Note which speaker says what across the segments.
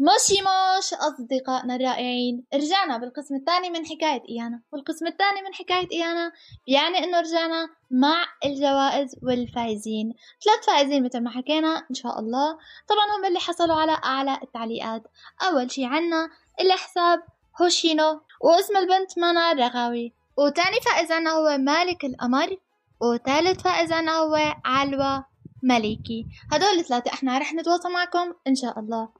Speaker 1: موشي موش أصدقائنا الرائعين رجعنا بالقسم الثاني من حكاية إيانا والقسم الثاني من حكاية إيانا يعني إنه رجعنا مع الجوائز والفائزين ثلاث فائزين مثل ما حكينا إن شاء الله طبعا هم اللي حصلوا على أعلى التعليقات أول شي عنا الحساب هوشينو واسم البنت منى الرغاوي وتاني فائز عنا هو مالك القمر وثالث فائز عنا هو علوى مليكي هدول الثلاثة احنا رح نتواصل معكم ان شاء الله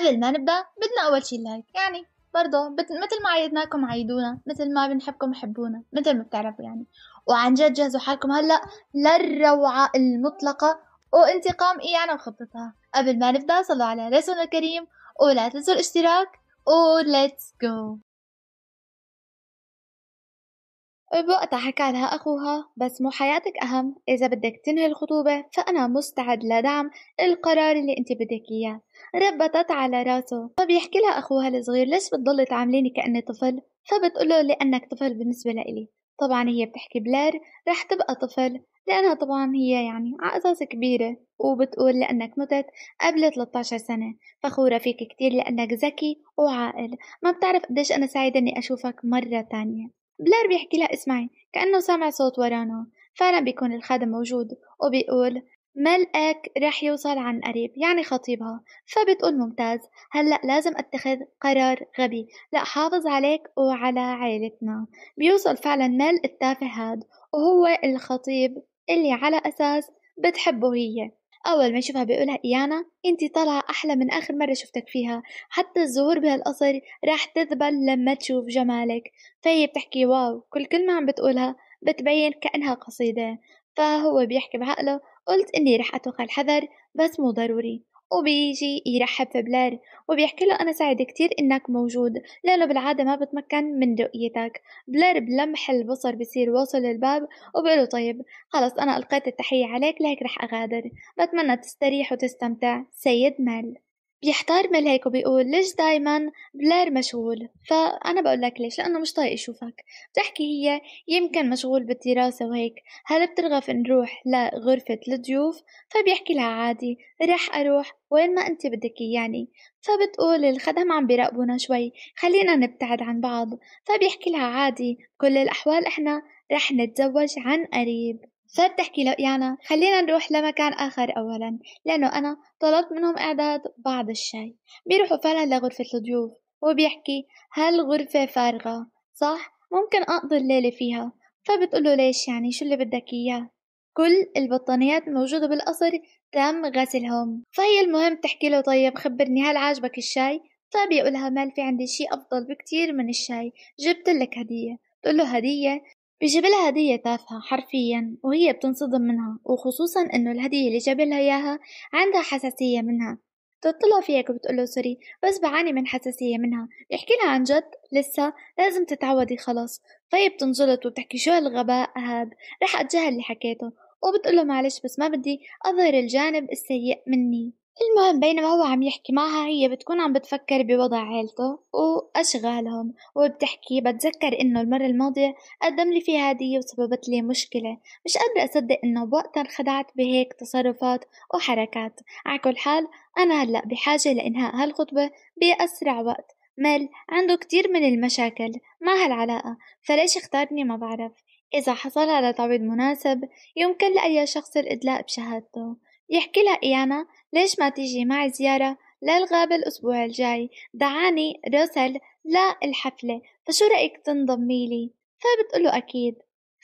Speaker 1: قبل ما نبدا بدنا اول شي اللايك يعني برضه بت... مثل ما عيدناكم عيدونا مثل ما بنحبكم حبونا مثل ما بتعرفوا يعني وعن جد جهزوا حالكم هلا للروعه المطلقه وانتقام ايانا وخطتها قبل ما نبدا صلوا على رسولنا الكريم ولا تنسوا الاشتراك وليتس جو بوقتها حكى لها أخوها بس مو حياتك أهم إذا بدك تنهي الخطوبة فأنا مستعد لدعم القرار اللي أنت بدك إياه ربطت على راسه فبيحكي لها أخوها الصغير ليش بتضلي تعامليني كأني طفل فبتقوله لأنك طفل بالنسبة لإلي طبعا هي بتحكي بلير رح تبقى طفل لأنها طبعا هي يعني على كبيرة وبتقول لأنك متت قبل 13 سنة فخورة فيك كتير لأنك ذكي وعاقل ما بتعرف قديش أنا سعيدة أني أشوفك مرة تانية بلير بيحكي لها اسمعي كأنه سامع صوت ورانا فعلا بيكون الخادم موجود وبيقول ملقك رح يوصل عن قريب يعني خطيبها فبتقول ممتاز هلأ لازم اتخذ قرار غبي لا حافظ عليك وعلى عائلتنا بيوصل فعلا مال التافه هاد وهو الخطيب اللي على أساس بتحبه هي أول ما يشوفها بيقولها إيانا أنت طالعة أحلى من آخر مرة شفتك فيها حتى الزهور بهالقصر راح تذبل لما تشوف جمالك فهي بتحكي واو كل كلمة عم بتقولها بتبين كأنها قصيدة فهو بيحكي بعقله قلت إني رح أتوقع الحذر بس مو ضروري وبيجي يرحب في بلير وبيحكي له أنا سعيد كتير إنك موجود لأنه بالعادة ما بتمكن من رؤيتك بلير بلمح البصر بصير واصل الباب وبقوله طيب خلص أنا ألقيت التحية عليك لهيك رح أغادر بتمنى تستريح وتستمتع سيد مال بيحتار ملهيك وبيقول ليش دايما بلير مشغول فأنا بقول لك ليش لأنه مش طايق يشوفك بتحكي هي يمكن مشغول بالدراسة وهيك هل بترغب نروح لغرفة الضيوف فبيحكي لها عادي رح أروح وين ما أنت بدك يعني فبتقول الخدم عم بيراقبونا شوي خلينا نبتعد عن بعض فبيحكي لها عادي كل الأحوال إحنا رح نتزوج عن قريب صرت تحكي له يعني خلينا نروح لمكان آخر أولا لأنه أنا طلبت منهم إعداد بعض الشاي بيروحوا فعلا لغرفة الضيوف وبيحكي هالغرفة فارغة صح ممكن أقضي الليلة فيها فبتقوله ليش يعني شو اللي بدك إياه كل البطانيات الموجودة بالقصر تم غسلهم فهي المهم تحكي له طيب خبرني هل عاجبك الشاي فبيقولها طيب، مال في عندي شي أفضل بكتير من الشاي جبت لك هدية تقول له هدية لها هدية تافهة حرفيا وهي بتنصدم منها وخصوصا انه الهدية اللي جابلها اياها عندها حساسية منها تطلع فيك له سوري بس بعاني من حساسية منها بيحكي لها عن جد لسه لازم تتعودي خلص فهي طيب بتنجلط وبتحكي شو هالغباء هاد رح اتجاهل اللي حكيته له معلش بس ما بدي اظهر الجانب السيء مني المهم بينما هو عم يحكي معها هي بتكون عم بتفكر بوضع عيلته وأشغالهم وبتحكي بتذكر إنه المرة الماضية قدم لي فيها هدية وسببت لي مشكلة مش قادرة أصدق إنه بوقتها انخدعت بهيك تصرفات وحركات على كل حال أنا هلأ بحاجة لإنهاء هالخطبة بأسرع وقت مل عنده كتير من المشاكل مع هالعلاقة فليش اختارني ما بعرف إذا حصل على تعويض مناسب يمكن لأي شخص الإدلاء بشهادته يحكي لها إيانا ليش ما تيجي معي زيارة للغابة الأسبوع الجاي دعاني روسل للحفلة فشو رأيك تنضمي لي فبتقوله أكيد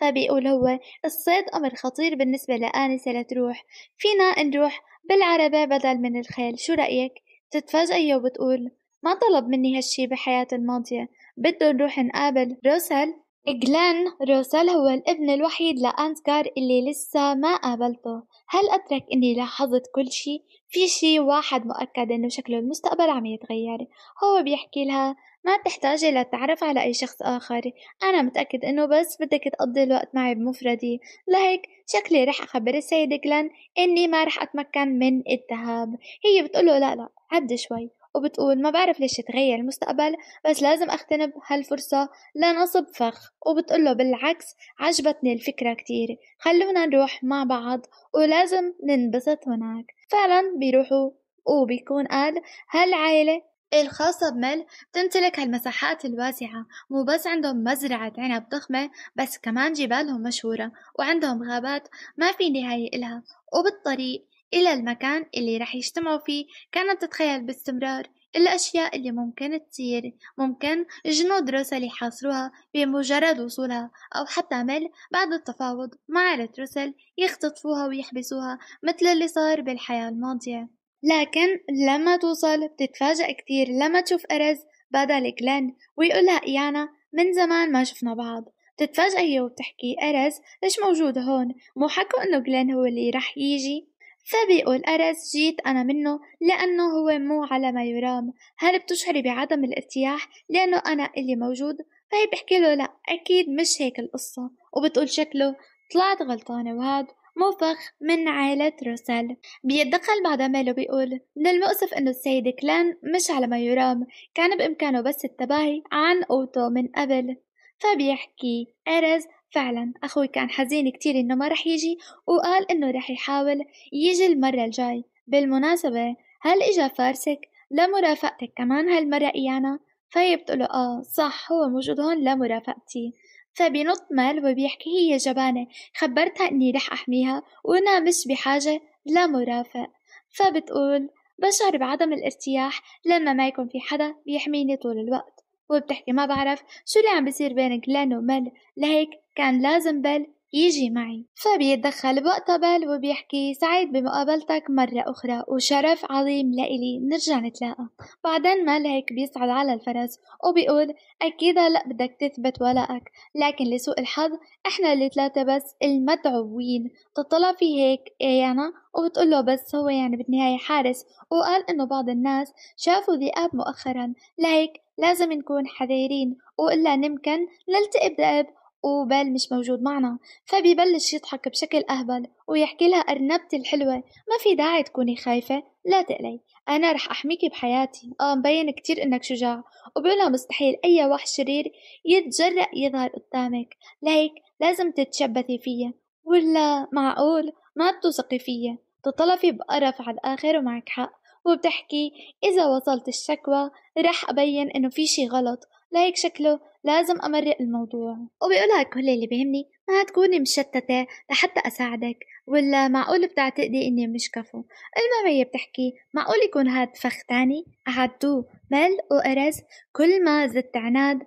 Speaker 1: فبيقول هو الصيد أمر خطير بالنسبة لآنسة لتروح فينا نروح بالعربة بدل من الخيل شو رأيك تتفاجئي وبتقول ما طلب مني هالشي بحياتي الماضية بده نروح نقابل روسل جلان روسل هو الابن الوحيد لأنسكار اللي لسه ما قابلته هل أدرك إني لاحظت كل شي؟ في شي واحد مؤكد إنه شكله المستقبل عم يتغير هو بيحكي لها ما بتحتاجي للتعرف على أي شخص آخر أنا متأكد إنه بس بدك تقضي الوقت معي بمفردي لهيك شكلي رح أخبر السيدة جلان إني ما رح أتمكن من الذهاب هي بتقوله لا لا عد شوي وبتقول ما بعرف ليش تغير المستقبل بس لازم اغتنم هالفرصة لنصب فخ وبتقول له بالعكس عجبتني الفكرة كتير خلونا نروح مع بعض ولازم ننبسط هناك فعلا بيروحوا وبيكون قال هالعائلة الخاصة بمل بتمتلك هالمساحات الواسعة مو بس عندهم مزرعة عنب ضخمة بس كمان جبالهم مشهورة وعندهم غابات ما في نهاية إلها وبالطريق إلى المكان اللي رح يجتمعوا فيه كانت تتخيل باستمرار الأشياء اللي ممكن تصير ممكن جنود اللي يحاصروها بمجرد وصولها أو حتى مل بعد التفاوض مع عائلة روسل يختطفوها ويحبسوها مثل اللي صار بالحياة الماضية لكن لما توصل بتتفاجأ كتير لما تشوف أرز بدل كلين ويقولها إيانا من زمان ما شفنا بعض بتتفاجأ هي وبتحكي أرز ليش موجود هون مو حكوا إنه جلين هو اللي رح يجي فبيقول أرز جيت أنا منه لأنه هو مو على ما يرام هل بتشعري بعدم الارتياح لأنه أنا اللي موجود فهي طيب، بحكي له لا أكيد مش هيك القصة وبتقول شكله طلعت غلطانة وهاد مفخ من عائلة روسال بيتدخل بعد ماله بيقول من المؤسف انه السيد كلان مش على ما يرام كان بامكانه بس التباهي عن قوته من قبل فبيحكي أرز فعلا أخوي كان حزين كتير إنه ما رح يجي وقال إنه رح يحاول يجي المرة الجاي بالمناسبة هل إجا فارسك لمرافقتك كمان هالمرة إيانا؟ فهي طيب، بتقوله آه صح هو موجود هون لمرافقتي فبينط مال وبيحكي هي جبانة خبرتها إني رح أحميها وأنا مش بحاجة لمرافق فبتقول بشعر بعدم الارتياح لما ما يكون في حدا بيحميني طول الوقت وبتحكي ما بعرف شو اللي عم بيصير بين جلان ومل لهيك كان لازم بيل يجي معي فبيتدخل بوقتها بيل وبيحكي سعيد بمقابلتك مرة أخرى وشرف عظيم لإلي نرجع نتلاقى بعدين مال هيك بيصعد على الفرس وبيقول أكيد هلأ بدك تثبت ولائك لكن لسوء الحظ إحنا الثلاثة بس المدعوين تطلع فيه هيك إيانا وبتقول له بس هو يعني بالنهاية حارس وقال إنه بعض الناس شافوا ذئاب مؤخرا لهيك لازم نكون حذرين وإلا نمكن نلتقي بذئب وبال مش موجود معنا فبيبلش يضحك بشكل أهبل ويحكي لها أرنبتي الحلوة ما في داعي تكوني خايفة لا تقلي أنا رح أحميكي بحياتي آه مبين كتير إنك شجاع وبقولها مستحيل أي وحش شرير يتجرأ يظهر قدامك لهيك لازم تتشبثي فيا ولا معقول ما بتوثقي فيا تطلفي بقرف على الآخر ومعك حق وبتحكي إذا وصلت الشكوى رح أبين إنه في شي غلط لهيك شكله لازم أمرق الموضوع وبيقولها كل اللي بيهمني ما تكوني مشتتة لحتى أساعدك ولا معقول بتعتقدي إني مش كفو المهم هي بتحكي معقول يكون هاد فخ تاني أعدوه مل وأرز كل ما زدت عناد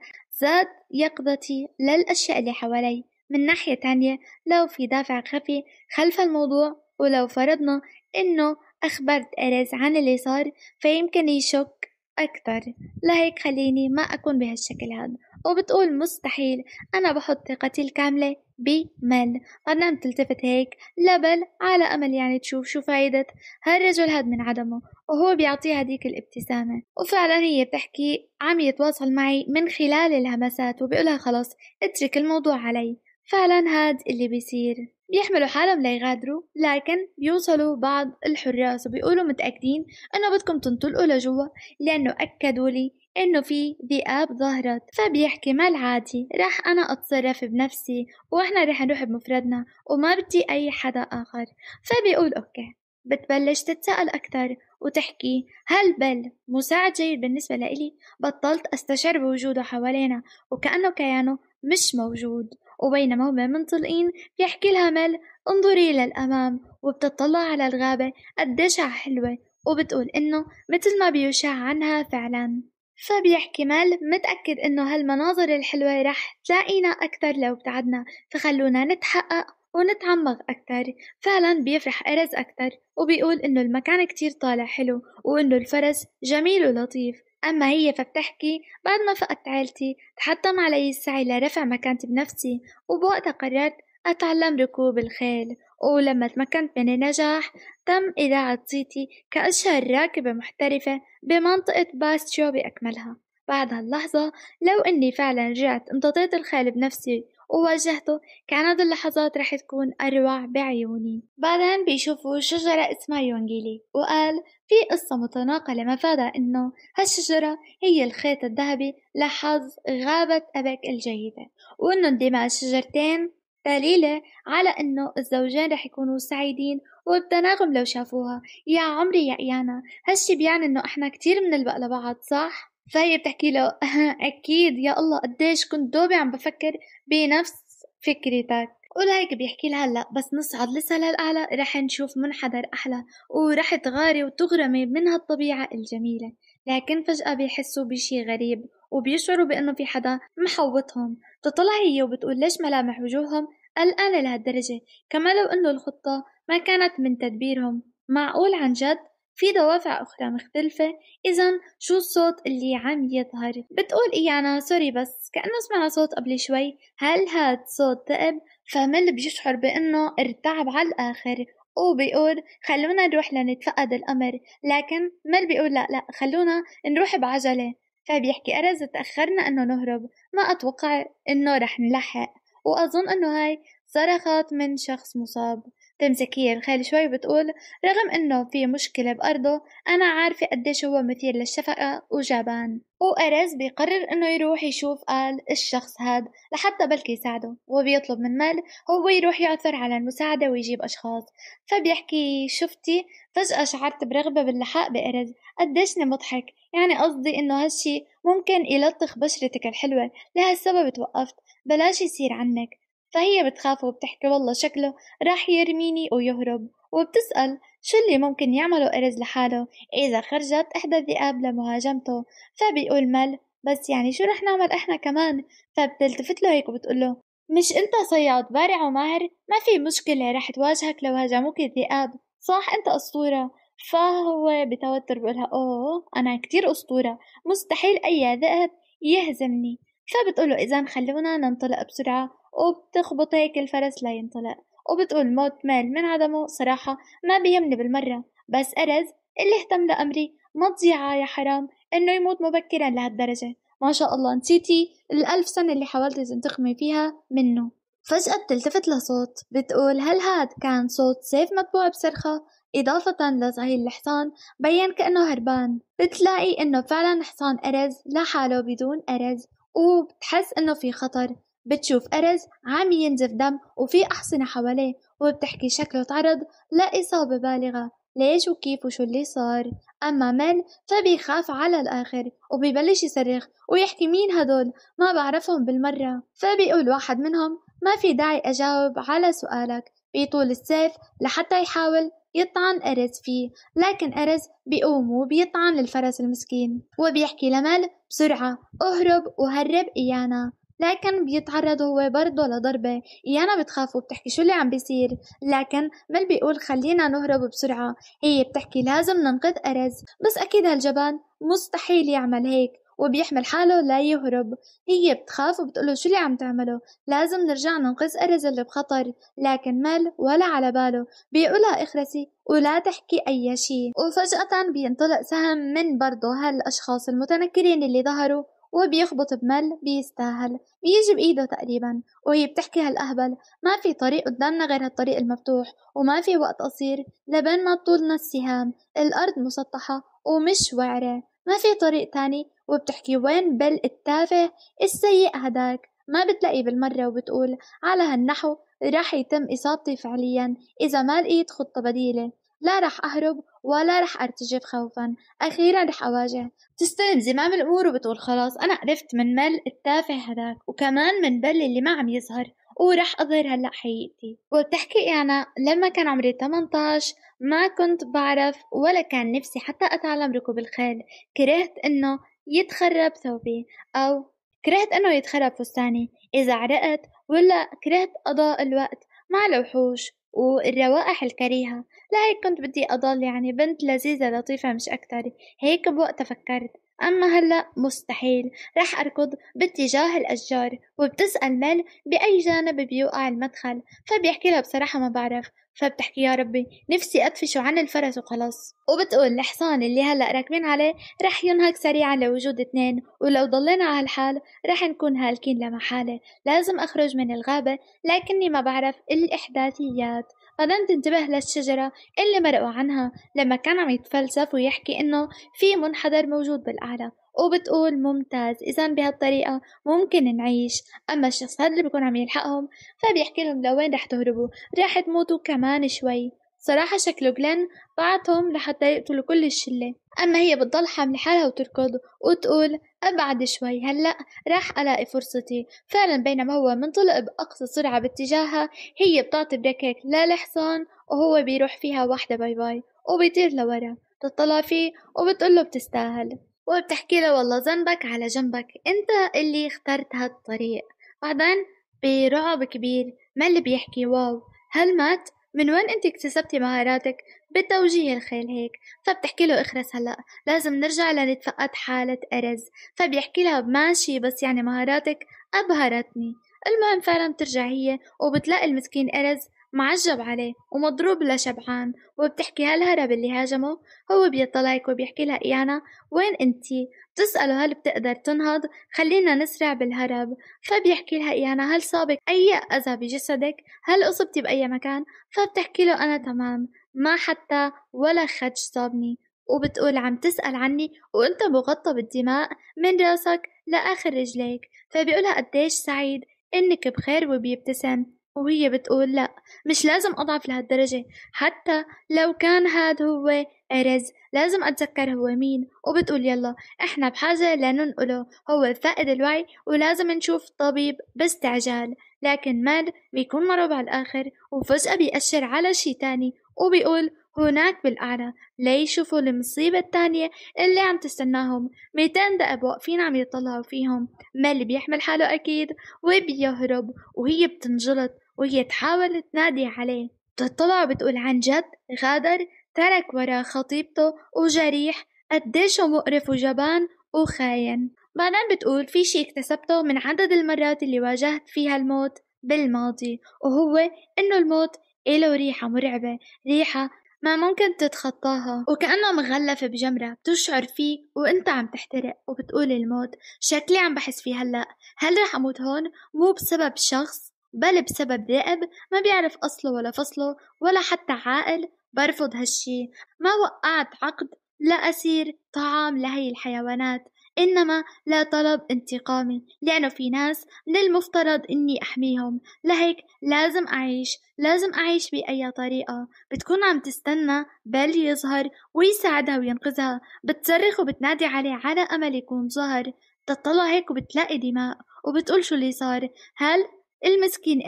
Speaker 1: زاد يقظتي للأشياء اللي حوالي من ناحية تانية لو في دافع خفي خلف الموضوع ولو فرضنا إنه أخبرت أرز عن اللي صار فيمكن يشك أكثر لهيك خليني ما أكون بهالشكل هذا وبتقول مستحيل أنا بحط ثقتي الكاملة بمل قدام تلتفت هيك لبل على أمل يعني تشوف شو فايدة هالرجل هاد من عدمه وهو بيعطيها هديك الابتسامة وفعلا هي بتحكي عم يتواصل معي من خلال الهمسات وبيقولها خلص اترك الموضوع علي فعلا هاد اللي بيصير بيحملوا حالهم ليغادروا لكن بيوصلوا بعض الحراس وبيقولوا متأكدين أنه بدكم تنطلقوا لجوا لأنه أكدوا لي إنه في ذئاب ظهرت فبيحكي ما العادي رح أنا أتصرف بنفسي وإحنا رح نروح بمفردنا وما بدي أي حدا آخر فبيقول أوكي بتبلش تتسأل أكثر وتحكي هل بل مساعد جيد بالنسبة لإلي بطلت أستشعر بوجوده حوالينا وكأنه كيانه مش موجود وبينما هما منطلقين بيحكي لها مل انظري للأمام وبتطلع على الغابة قديش حلوة وبتقول إنه مثل ما بيشاع عنها فعلا فبيحكي مال متأكد إنه هالمناظر الحلوة رح تلاقينا أكثر لو ابتعدنا فخلونا نتحقق ونتعمق أكثر فعلا بيفرح أرز أكثر وبيقول إنه المكان كتير طالع حلو وإنه الفرس جميل ولطيف أما هي فبتحكي بعد ما فقدت عيلتي تحطم علي السعي لرفع مكانتي بنفسي وبوقتها قررت أتعلم ركوب الخيل ولما تمكنت من النجاح تم إذاعة صيتي كأشهر راكبة محترفة بمنطقة باستيو بأكملها بعد هاللحظة لو أني فعلا رجعت انتطيت الخيل بنفسي وواجهته كان هذه اللحظات رح تكون أروع بعيوني بعدين بيشوفوا شجرة اسمها يونجيلي وقال في قصة متناقلة مفادها إنه هالشجرة هي الخيط الذهبي لحظ غابة أبك الجيدة وإنه اندماج الشجرتين دليلة على إنه الزوجين رح يكونوا سعيدين وبتناغم لو شافوها يا عمري يا إيانا هالشي بيعني إنه إحنا كتير منلبق لبعض صح؟ فهي بتحكي له أكيد يا الله قديش كنت دوبي عم بفكر بنفس فكرتك ولهيك بيحكي لها لا بس نصعد لسه للأعلى رح نشوف منحدر أحلى ورح تغاري وتغرمي من هالطبيعة الجميلة لكن فجأة بيحسوا بشي غريب وبيشعروا بأنه في حدا محوطهم تطلع هي وبتقول ليش ملامح وجوههم قلقانة لهالدرجة كما لو أنه الخطة ما كانت من تدبيرهم معقول عن جد في دوافع أخرى مختلفة إذا شو الصوت اللي عم يظهر بتقول إيانا سوري بس كأنه سمعنا صوت قبل شوي هل هاد صوت ذئب فمل بيشعر بأنه ارتعب على الآخر وبيقول خلونا نروح لنتفقد الأمر لكن مل بيقول لا لا خلونا نروح بعجلة فبيحكي أرز تأخرنا أنه نهرب ما أتوقع أنه رح نلحق وأظن أنه هاي صرخات من شخص مصاب تمسك هي الخيل شوي بتقول رغم إنه في مشكلة بأرضه أنا عارفة قديش هو مثير للشفقة وجبان وأرز بيقرر إنه يروح يشوف قال الشخص هاد لحتى بلكي يساعده وبيطلب من مال هو يروح يعثر على المساعدة ويجيب أشخاص فبيحكي شفتي فجأة شعرت برغبة باللحاق بأرز قديشني مضحك يعني قصدي إنه هالشي ممكن يلطخ بشرتك الحلوة لهالسبب توقفت بلاش يصير عنك فهي بتخاف وبتحكي والله شكله راح يرميني ويهرب وبتسأل شو اللي ممكن يعمله إرز لحاله إذا خرجت إحدى الذئاب لمهاجمته فبيقول مل بس يعني شو رح نعمل إحنا كمان فبتلتفت له هيك وبتقول له مش أنت صياد بارع وماهر ما في مشكلة رح تواجهك لو هاجموك الذئاب صح أنت أسطورة فهو بتوتر بقولها أوه أنا كتير أسطورة مستحيل أي ذئب يهزمني فبتقوله إذا خلونا ننطلق بسرعة وبتخبط هيك الفرس لينطلق وبتقول موت مال من عدمه صراحة ما بيهمني بالمرة بس أرز اللي اهتم لأمري ما تضيعها يا حرام إنه يموت مبكرا لهالدرجة ما شاء الله نسيتي الألف سنة اللي حاولتي تنتقمي فيها منه فجأة بتلتفت لصوت بتقول هل هاد كان صوت سيف مطبوع بصرخة إضافة لصهيل الحصان بين كأنه هربان بتلاقي إنه فعلا حصان أرز لحاله بدون أرز وبتحس إنه في خطر بتشوف أرز عم ينزف دم وفي أحصنة حواليه وبتحكي شكله تعرض لإصابة بالغة ليش وكيف وشو اللي صار أما من فبيخاف على الآخر وبيبلش يصرخ ويحكي مين هدول ما بعرفهم بالمرة فبيقول واحد منهم ما في داعي أجاوب على سؤالك بيطول السيف لحتى يحاول يطعن أرز فيه لكن أرز بيقوم وبيطعن للفرس المسكين وبيحكي لمال بسرعة اهرب وهرب إيانا لكن بيتعرض هو برضه لضربة إيانا بتخاف وبتحكي شو اللي عم بيصير لكن مل بيقول خلينا نهرب بسرعة هي بتحكي لازم ننقذ أرز بس أكيد هالجبان مستحيل يعمل هيك وبيحمل حاله لا يهرب هي بتخاف وبتقوله شو اللي عم تعمله لازم نرجع ننقذ أرز اللي بخطر لكن مل ولا على باله بيقولها اخرسي ولا تحكي أي شي وفجأة بينطلق سهم من برضه هالأشخاص المتنكرين اللي ظهروا وبيخبط بمل بيستاهل بيجي بإيده تقريبا وهي بتحكي هالأهبل ما في طريق قدامنا غير هالطريق المفتوح وما في وقت قصير لبين ما تطولنا السهام الأرض مسطحة ومش وعرة ما في طريق تاني وبتحكي وين بل التافه السيء هداك ما بتلاقي بالمرة وبتقول على هالنحو راح يتم إصابتي فعليا إذا ما لقيت خطة بديلة لا رح أهرب ولا رح أرتجف خوفا أخيرا رح أواجه بتستلم زمام الأمور وبتقول خلاص أنا قرفت من مل التافه هداك وكمان من بل اللي ما عم يظهر وراح أظهر هلأ حقيقتي وبتحكي أنا لما كان عمري 18 ما كنت بعرف ولا كان نفسي حتى أتعلم ركوب الخيل كرهت إنه يتخرب ثوبي أو كرهت إنه يتخرب فستاني إذا عرقت ولا كرهت قضاء الوقت مع الوحوش والروائح الكريهة لهيك كنت بدي أضل يعني بنت لذيذة لطيفة مش أكتر هيك بوقتها فكرت أما هلأ مستحيل رح أركض باتجاه الأشجار وبتسأل مل بأي جانب بيوقع المدخل فبيحكي لها بصراحة ما بعرف فبتحكي يا ربي نفسي أدفشه عن الفرس وخلص وبتقول الحصان اللي هلأ راكبين عليه رح ينهك سريعا لوجود اثنين ولو ضلينا على هالحال رح نكون هالكين لمحالة لازم أخرج من الغابة لكني ما بعرف الإحداثيات بعدين انتبه للشجرة اللي مرقوا عنها لما كان عم يتفلسف ويحكي إنه في منحدر موجود بالأعلى وبتقول ممتاز إذا بهالطريقة ممكن نعيش أما الشخص هذا اللي بيكون عم يلحقهم فبيحكي لهم لوين رح تهربوا رح تموتوا كمان شوي صراحة شكله جلن بعتهم لحتى يقتلوا كل الشلة أما هي بتضل حامل حالها وتركض وتقول أبعد شوي هلأ راح ألاقي فرصتي فعلا بينما هو منطلق بأقصى سرعة باتجاهها هي بتعطي بريكك للحصان وهو بيروح فيها واحدة باي باي وبيطير لورا بتطلع فيه وبتقول له بتستاهل وبتحكي له والله ذنبك على جنبك انت اللي اخترت هالطريق بعدين برعب كبير ما اللي بيحكي واو هل مات من وين انت اكتسبتي مهاراتك بتوجيه الخيل هيك فبتحكي له اخرس هلا لازم نرجع لنتفقد حالة أرز فبيحكي لها ماشي بس يعني مهاراتك أبهرتني المهم فعلا بترجع هي وبتلاقي المسكين أرز معجب عليه ومضروب لشبعان وبتحكي هالهرب اللي هاجمه هو بيطلعك وبيحكي لها إيانا وين انتي بتسأله هل بتقدر تنهض خلينا نسرع بالهرب فبيحكي لها إيانا هل صابك أي أذى بجسدك هل أصبتي بأي مكان فبتحكي له أنا تمام ما حتى ولا خدش صابني وبتقول عم تسأل عني وأنت مغطى بالدماء من راسك لآخر رجليك فبيقولها قديش سعيد إنك بخير وبيبتسم وهي بتقول لا مش لازم أضعف لهالدرجة حتى لو كان هاد هو أرز لازم أتذكر هو مين وبتقول يلا إحنا بحاجة لننقله هو فائد الوعي ولازم نشوف طبيب باستعجال لكن مال بيكون مرض على الآخر وفجأة بيأشر على شي تاني وبيقول هناك بالأعلى ليشوفوا المصيبة التانية اللي عم تستناهم ميتين دقب واقفين عم يطلعوا فيهم مال بيحمل حاله أكيد وبيهرب وهي بتنجلط وهي تحاول تنادي عليه تطلع بتقول عن جد غادر ترك وراه خطيبته وجريح قديش مقرف وجبان وخاين بعدين بتقول في شي اكتسبته من عدد المرات اللي واجهت فيها الموت بالماضي وهو انه الموت له ريحة مرعبة ريحة ما ممكن تتخطاها وكأنه مغلفة بجمرة بتشعر فيه وانت عم تحترق وبتقول الموت شكلي عم بحس فيه هلأ هل رح أموت هون مو بسبب شخص بل بسبب ذئب ما بيعرف أصله ولا فصله ولا حتى عاقل برفض هالشي ما وقعت عقد لا أسير طعام لهي الحيوانات إنما لا طلب انتقامي لأنه في ناس من المفترض إني أحميهم لهيك لازم أعيش لازم أعيش بأي طريقة بتكون عم تستنى بل يظهر ويساعدها وينقذها بتصرخ وبتنادي عليه على أمل يكون ظهر تطلع هيك وبتلاقي دماء وبتقول شو اللي صار هل المسكين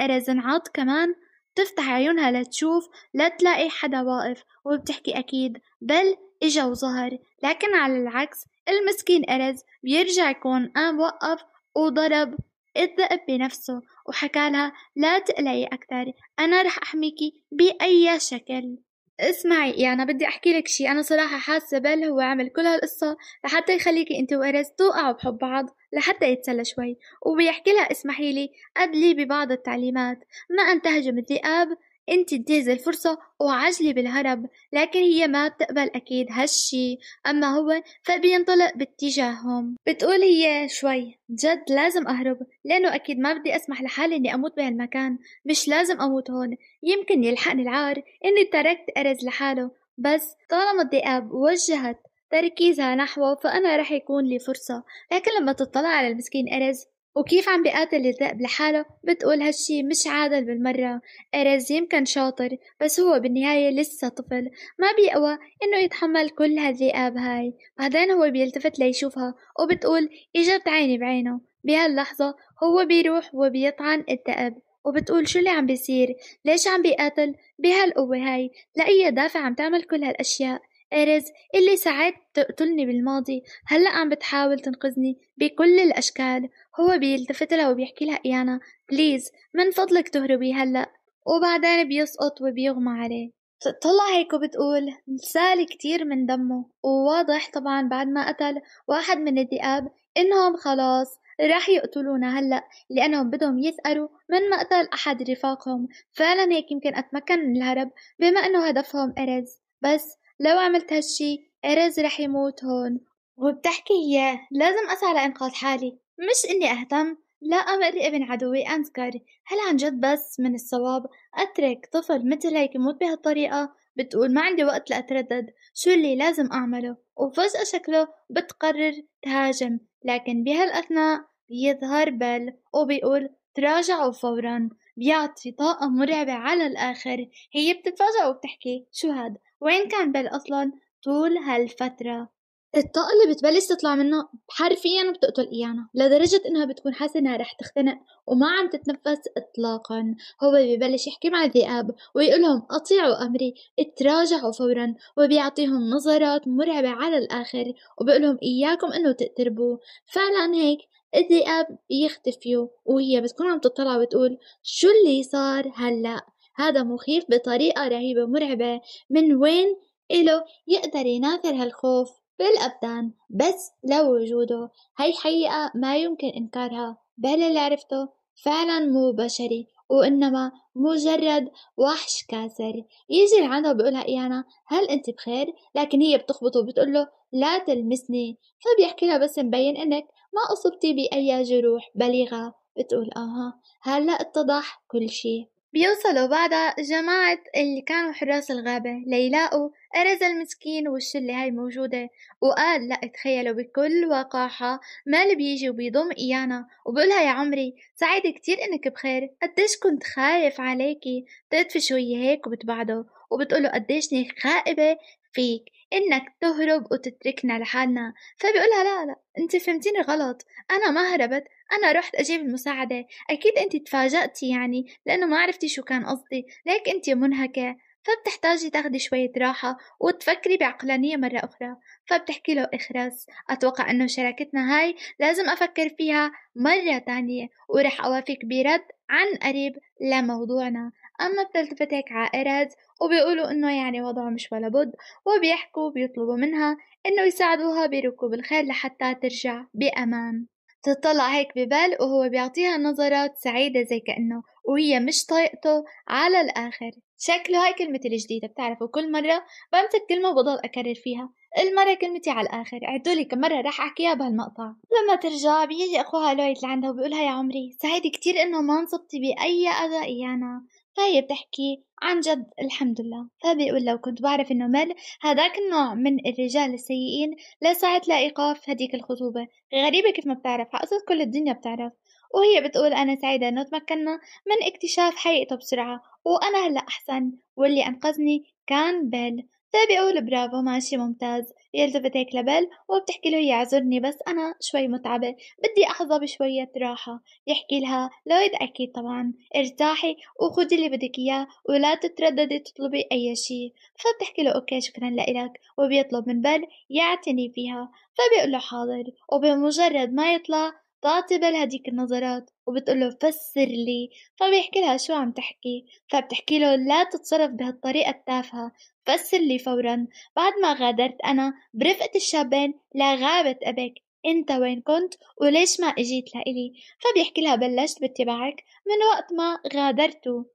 Speaker 1: عاد كمان تفتح عيونها لتشوف لا تلاقي حدا واقف وبتحكي أكيد بل إجا وظهر لكن على العكس المسكين أرز بيرجع يكون قام وقف وضرب الذئب بنفسه وحكى لها لا تقلقي أكثر أنا رح أحميكي بأي شكل اسمعي يعني بدي احكي لك شيء انا صراحه حاسه بل هو عمل كل هالقصه لحتى يخليكي انت وارز توقعوا بحب بعض لحتى يتسلى شوي وبيحكي لها اسمحي لي ادلي ببعض التعليمات ما ان تهجم الذئاب انت اديه الفرصة وعجلي بالهرب لكن هي ما بتقبل اكيد هالشي اما هو فبينطلق باتجاههم بتقول هي شوي جد لازم اهرب لانه اكيد ما بدي اسمح لحالي اني اموت بهالمكان مش لازم اموت هون يمكن يلحقني العار اني تركت ارز لحاله بس طالما الذئاب وجهت تركيزها نحوه فأنا رح يكون لي فرصة لكن لما تطلع على المسكين أرز وكيف عم بيقاتل الذئب لحاله بتقول هالشي مش عادل بالمرة إيريز يمكن شاطر بس هو بالنهاية لسه طفل ما بيقوى إنه يتحمل كل هالذئاب هاي بعدين هو بيلتفت ليشوفها وبتقول إجت عيني بعينه بهاللحظة هو بيروح وبيطعن الذئب وبتقول شو اللي عم بيصير ليش عم بيقاتل بهالقوة هاي لأي دافع عم تعمل كل هالأشياء إيريز اللي ساعات تقتلني بالماضي هلأ عم بتحاول تنقذني بكل الأشكال هو بيلتفت لها وبيحكي لها إيانا بليز من فضلك تهربي هلأ وبعدين بيسقط وبيغمى عليه بتطلع هيك وبتقول سال كتير من دمه وواضح طبعا بعد ما قتل واحد من الذئاب إنهم خلاص راح يقتلونا هلا لانهم بدهم يسألوا من مقتل احد رفاقهم فعلا هيك يمكن اتمكن من الهرب بما انه هدفهم ارز بس لو عملت هالشي إرز رح يموت هون وبتحكي هي لازم أسعى لإنقاذ حالي مش إني أهتم لا أمر ابن عدوي أنسكار هل عن جد بس من الصواب أترك طفل مثل هيك يموت بهالطريقة بتقول ما عندي وقت لأتردد شو اللي لازم أعمله وفجأة شكله بتقرر تهاجم لكن بهالأثناء بيظهر بل وبيقول تراجعوا فورا بيعطي طاقة مرعبة على الآخر هي بتتفاجأ وبتحكي شو هاد وين كان بيل أصلا طول هالفترة الطاقة اللي بتبلش تطلع منها حرفيا بتقتل إيانا لدرجة إنها بتكون حاسة إنها رح تختنق وما عم تتنفس إطلاقا هو ببلش يحكي مع الذئاب ويقولهم أطيعوا أمري اتراجعوا فورا وبيعطيهم نظرات مرعبة على الآخر وبقولهم إياكم إنه تقتربوا فعلا هيك الذئاب يختفيوا وهي بتكون عم تطلع وتقول شو اللي صار هلأ هذا مخيف بطريقة رهيبة مرعبة من وين إله يقدر يناثر هالخوف بالأبدان بس لو وجوده هاي حقيقة ما يمكن إنكارها بل اللي عرفته فعلا مو بشري وإنما مجرد وحش كاسر يجي لعنده بيقولها إيانا هل أنت بخير؟ لكن هي بتخبطه وبتقول له لا تلمسني فبيحكي لها بس مبين إنك ما أصبتي بأي جروح بليغة بتقول آها هلا اتضح كل شي بيوصلوا بعدها جماعة اللي كانوا حراس الغابة ليلاقوا أرز المسكين والشلة هاي موجودة وقال لا تخيلوا بكل وقاحة مال بيجي وبيضم إيانا وبقولها يا عمري سعيد كتير إنك بخير قديش كنت خايف عليكي تدفي طيب شوية هيك وبتبعده وبتقوله قديشني خائبة فيك انك تهرب وتتركنا لحالنا فبيقولها لا لا انت فهمتيني غلط انا ما هربت انا رحت اجيب المساعده اكيد انت تفاجأتي يعني لانه ما عرفتي شو كان قصدي ليك انت منهكه فبتحتاجي تاخدي شوية راحة وتفكري بعقلانية مرة أخرى فبتحكي له إخرس أتوقع أنه شراكتنا هاي لازم أفكر فيها مرة تانية ورح أوافق برد عن قريب لموضوعنا أما بتلتفت هيك عائرات وبيقولوا إنه يعني وضعه مش ولا بد وبيحكوا بيطلبوا منها إنه يساعدوها بركوب الخيل لحتى ترجع بأمان تطلع هيك ببال وهو بيعطيها نظرات سعيدة زي كأنه وهي مش طايقته على الآخر شكله هاي كلمتي الجديدة بتعرفوا كل مرة بمسك كلمة وبضل أكرر فيها المرة كلمتي على الآخر عدولي كم مرة راح أحكيها بهالمقطع لما ترجع بيجي أخوها لويد لعندها وبيقولها يا عمري سعيد كتير إنه ما انصبتي بأي أذى إيانا يعني. فهي طيب، بتحكي عن جد الحمد لله فبيقول لو كنت بعرف انه مال هذاك النوع من الرجال السيئين لسعت لإيقاف هديك الخطوبة غريبة كيف ما بتعرف حقصد كل الدنيا بتعرف وهي بتقول أنا سعيدة إنه تمكنا من اكتشاف حقيقته بسرعة وأنا هلأ أحسن واللي أنقذني كان بيل فبيقول برافو ماشي ممتاز يلتفت هيك لبل وبتحكي له يعذرني بس أنا شوي متعبة بدي أحظى بشوية راحة يحكي لها لويد أكيد طبعا ارتاحي وخدي اللي بدك إياه ولا تترددي تطلبي أي شيء فبتحكي له أوكي شكرا لإلك وبيطلب من بل يعتني فيها فبيقول له حاضر وبمجرد ما يطلع بتعطي بالها هديك النظرات له فسر لي فبيحكي لها شو عم تحكي فبتحكي له لا تتصرف بهالطريقة التافهة فسر لي فورا بعد ما غادرت أنا برفقة الشابين لغابة أبيك انت وين كنت وليش ما اجيت لإلي فبيحكي لها بلشت باتباعك من وقت ما غادرته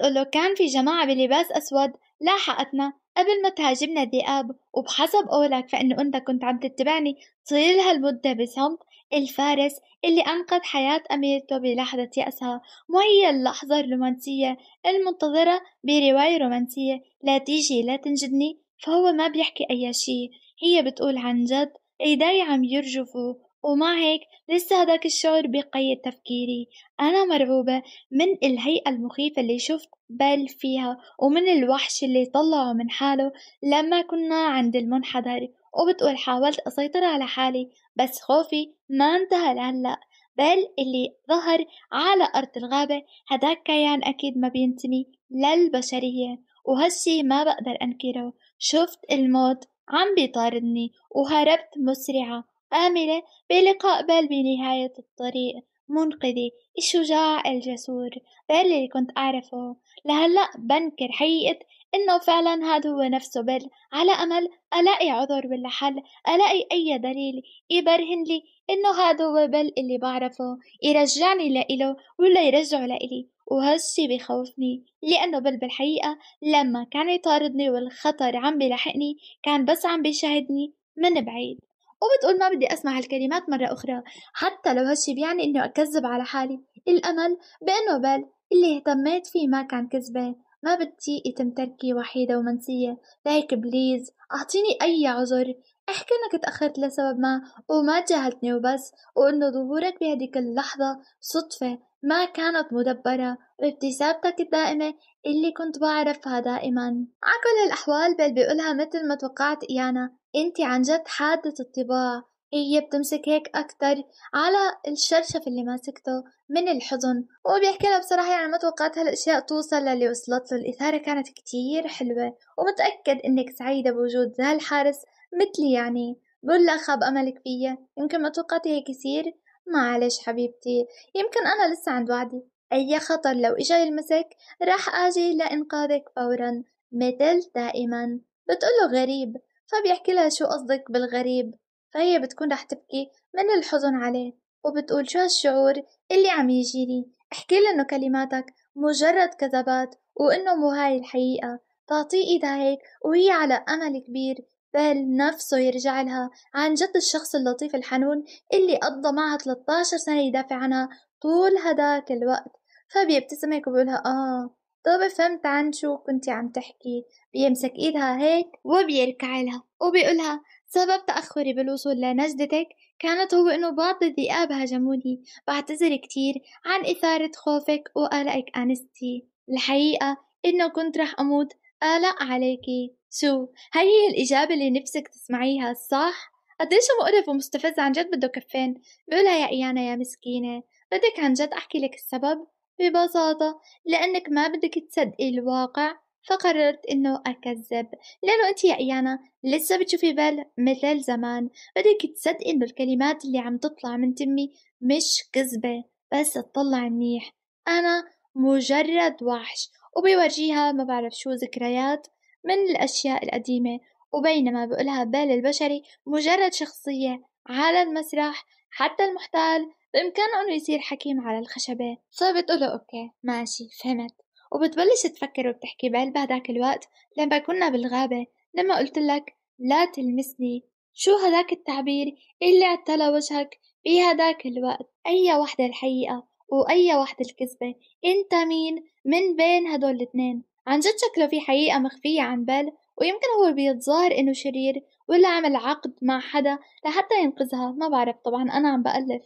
Speaker 1: له كان في جماعة بلباس أسود لاحقتنا قبل ما تهاجمنا الذئاب وبحسب قولك فإنه أنت كنت عم تتبعني طيل هالمدة بصمت الفارس اللي أنقذ حياة أميرته بلحظة يأسها وهي اللحظة الرومانسية المنتظرة برواية رومانسية لا تيجي لا تنجدني فهو ما بيحكي أي شي هي بتقول عن جد إيداي عم يرجفوا ومع هيك لسه هداك الشعور بقيد تفكيري أنا مرعوبة من الهيئة المخيفة اللي شفت بال فيها ومن الوحش اللي طلعه من حاله لما كنا عند المنحدر وبتقول حاولت أسيطر على حالي بس خوفي ما انتهى لهلأ بل اللي ظهر على أرض الغابة هداك كيان أكيد ما بينتمي للبشرية وهالشي ما بقدر أنكره شفت الموت عم بيطاردني وهربت مسرعة آملة بلقاء بل بنهاية الطريق منقذي الشجاع الجسور بل اللي كنت أعرفه لهلأ بنكر حقيقة إنه فعلا هذا هو نفسه بل على أمل ألاقي عذر ولا حل ألاقي أي دليل يبرهن لي إنه هذا هو بل اللي بعرفه يرجعني لإله ولا يرجعه لإلي وهالشي بخوفني لأنه بل بالحقيقة لما كان يطاردني والخطر عم بيلاحقني كان بس عم بيشاهدني من بعيد وبتقول ما بدي أسمع هالكلمات مرة أخرى حتى لو هالشي بيعني إنه أكذب على حالي الأمل بأنه بل اللي اهتميت فيه ما كان كذبان ما بدي أتم تركي وحيدة ومنسية لهيك بليز أعطيني أي عذر احكي انك تأخرت لسبب ما وما جاهلتني وبس وانه ظهورك بهديك اللحظة صدفة ما كانت مدبرة وابتسامتك الدائمة اللي كنت بعرفها دائما عكل الأحوال بل بيقولها مثل ما توقعت إيانا انت عن جد حادة الطباع هي إيه بتمسك هيك أكتر على الشرشف اللي ماسكته من الحزن وبيحكي لها بصراحة يعني ما توقعت هالأشياء توصل للي وصلت له الإثارة كانت كتير حلوة ومتأكد إنك سعيدة بوجود ذا الحارس مثلي يعني بقول لها خاب أملك فيا يمكن ما توقعتي هيك يصير معلش حبيبتي يمكن أنا لسه عند وعدي أي خطر لو إجا يلمسك راح أجي لإنقاذك فورا مثل دائما بتقوله غريب فبيحكي لها شو قصدك بالغريب فهي بتكون رح تبكي من الحزن عليه وبتقول شو هالشعور اللي عم يجيني احكي لانه انه كلماتك مجرد كذبات وانه مو هاي الحقيقة تعطيه ايدها هيك وهي على امل كبير بل نفسه يرجع لها عن جد الشخص اللطيف الحنون اللي قضى معها 13 سنة يدافع عنها طول هداك الوقت فبيبتسم هيك اه طب فهمت عن شو كنتي عم تحكي بيمسك ايدها هيك وبيركع لها وبيقولها سبب تأخري بالوصول لنجدتك كانت هو أنه بعض الذئاب هاجموني بعتذر كتير عن إثارة خوفك وقلقك أنستي الحقيقة إنه كنت رح أموت قلق عليكي شو هاي هي الإجابة اللي نفسك تسمعيها صح؟ قديش مقرف ومستفز عن جد بده كفين بقولها يا إيانا يا مسكينة بدك عن جد أحكي لك السبب؟ ببساطة لأنك ما بدك تصدقي الواقع فقررت إنه أكذب لأنه أنت يا إيانا لسه بتشوفي بال مثل زمان بدك تصدقي إنه الكلمات اللي عم تطلع من تمي مش كذبة بس تطلع منيح أنا مجرد وحش وبيورجيها ما بعرف شو ذكريات من الأشياء القديمة وبينما بقولها بال البشري مجرد شخصية على المسرح حتى المحتال بإمكانه أنه يصير حكيم على الخشبة فبتقوله أوكي ماشي فهمت وبتبلش تفكر وبتحكي بعلبة هداك الوقت لما كنا بالغابة لما قلت لك لا تلمسني شو هداك التعبير اللي عتلى وجهك بهداك الوقت أي وحدة الحقيقة وأي وحدة الكذبة أنت مين من بين هدول الاتنين عن جد شكله في حقيقة مخفية عن بال ويمكن هو بيتظاهر إنه شرير ولا عمل عقد مع حدا لحتى ينقذها ما بعرف طبعا أنا عم بألف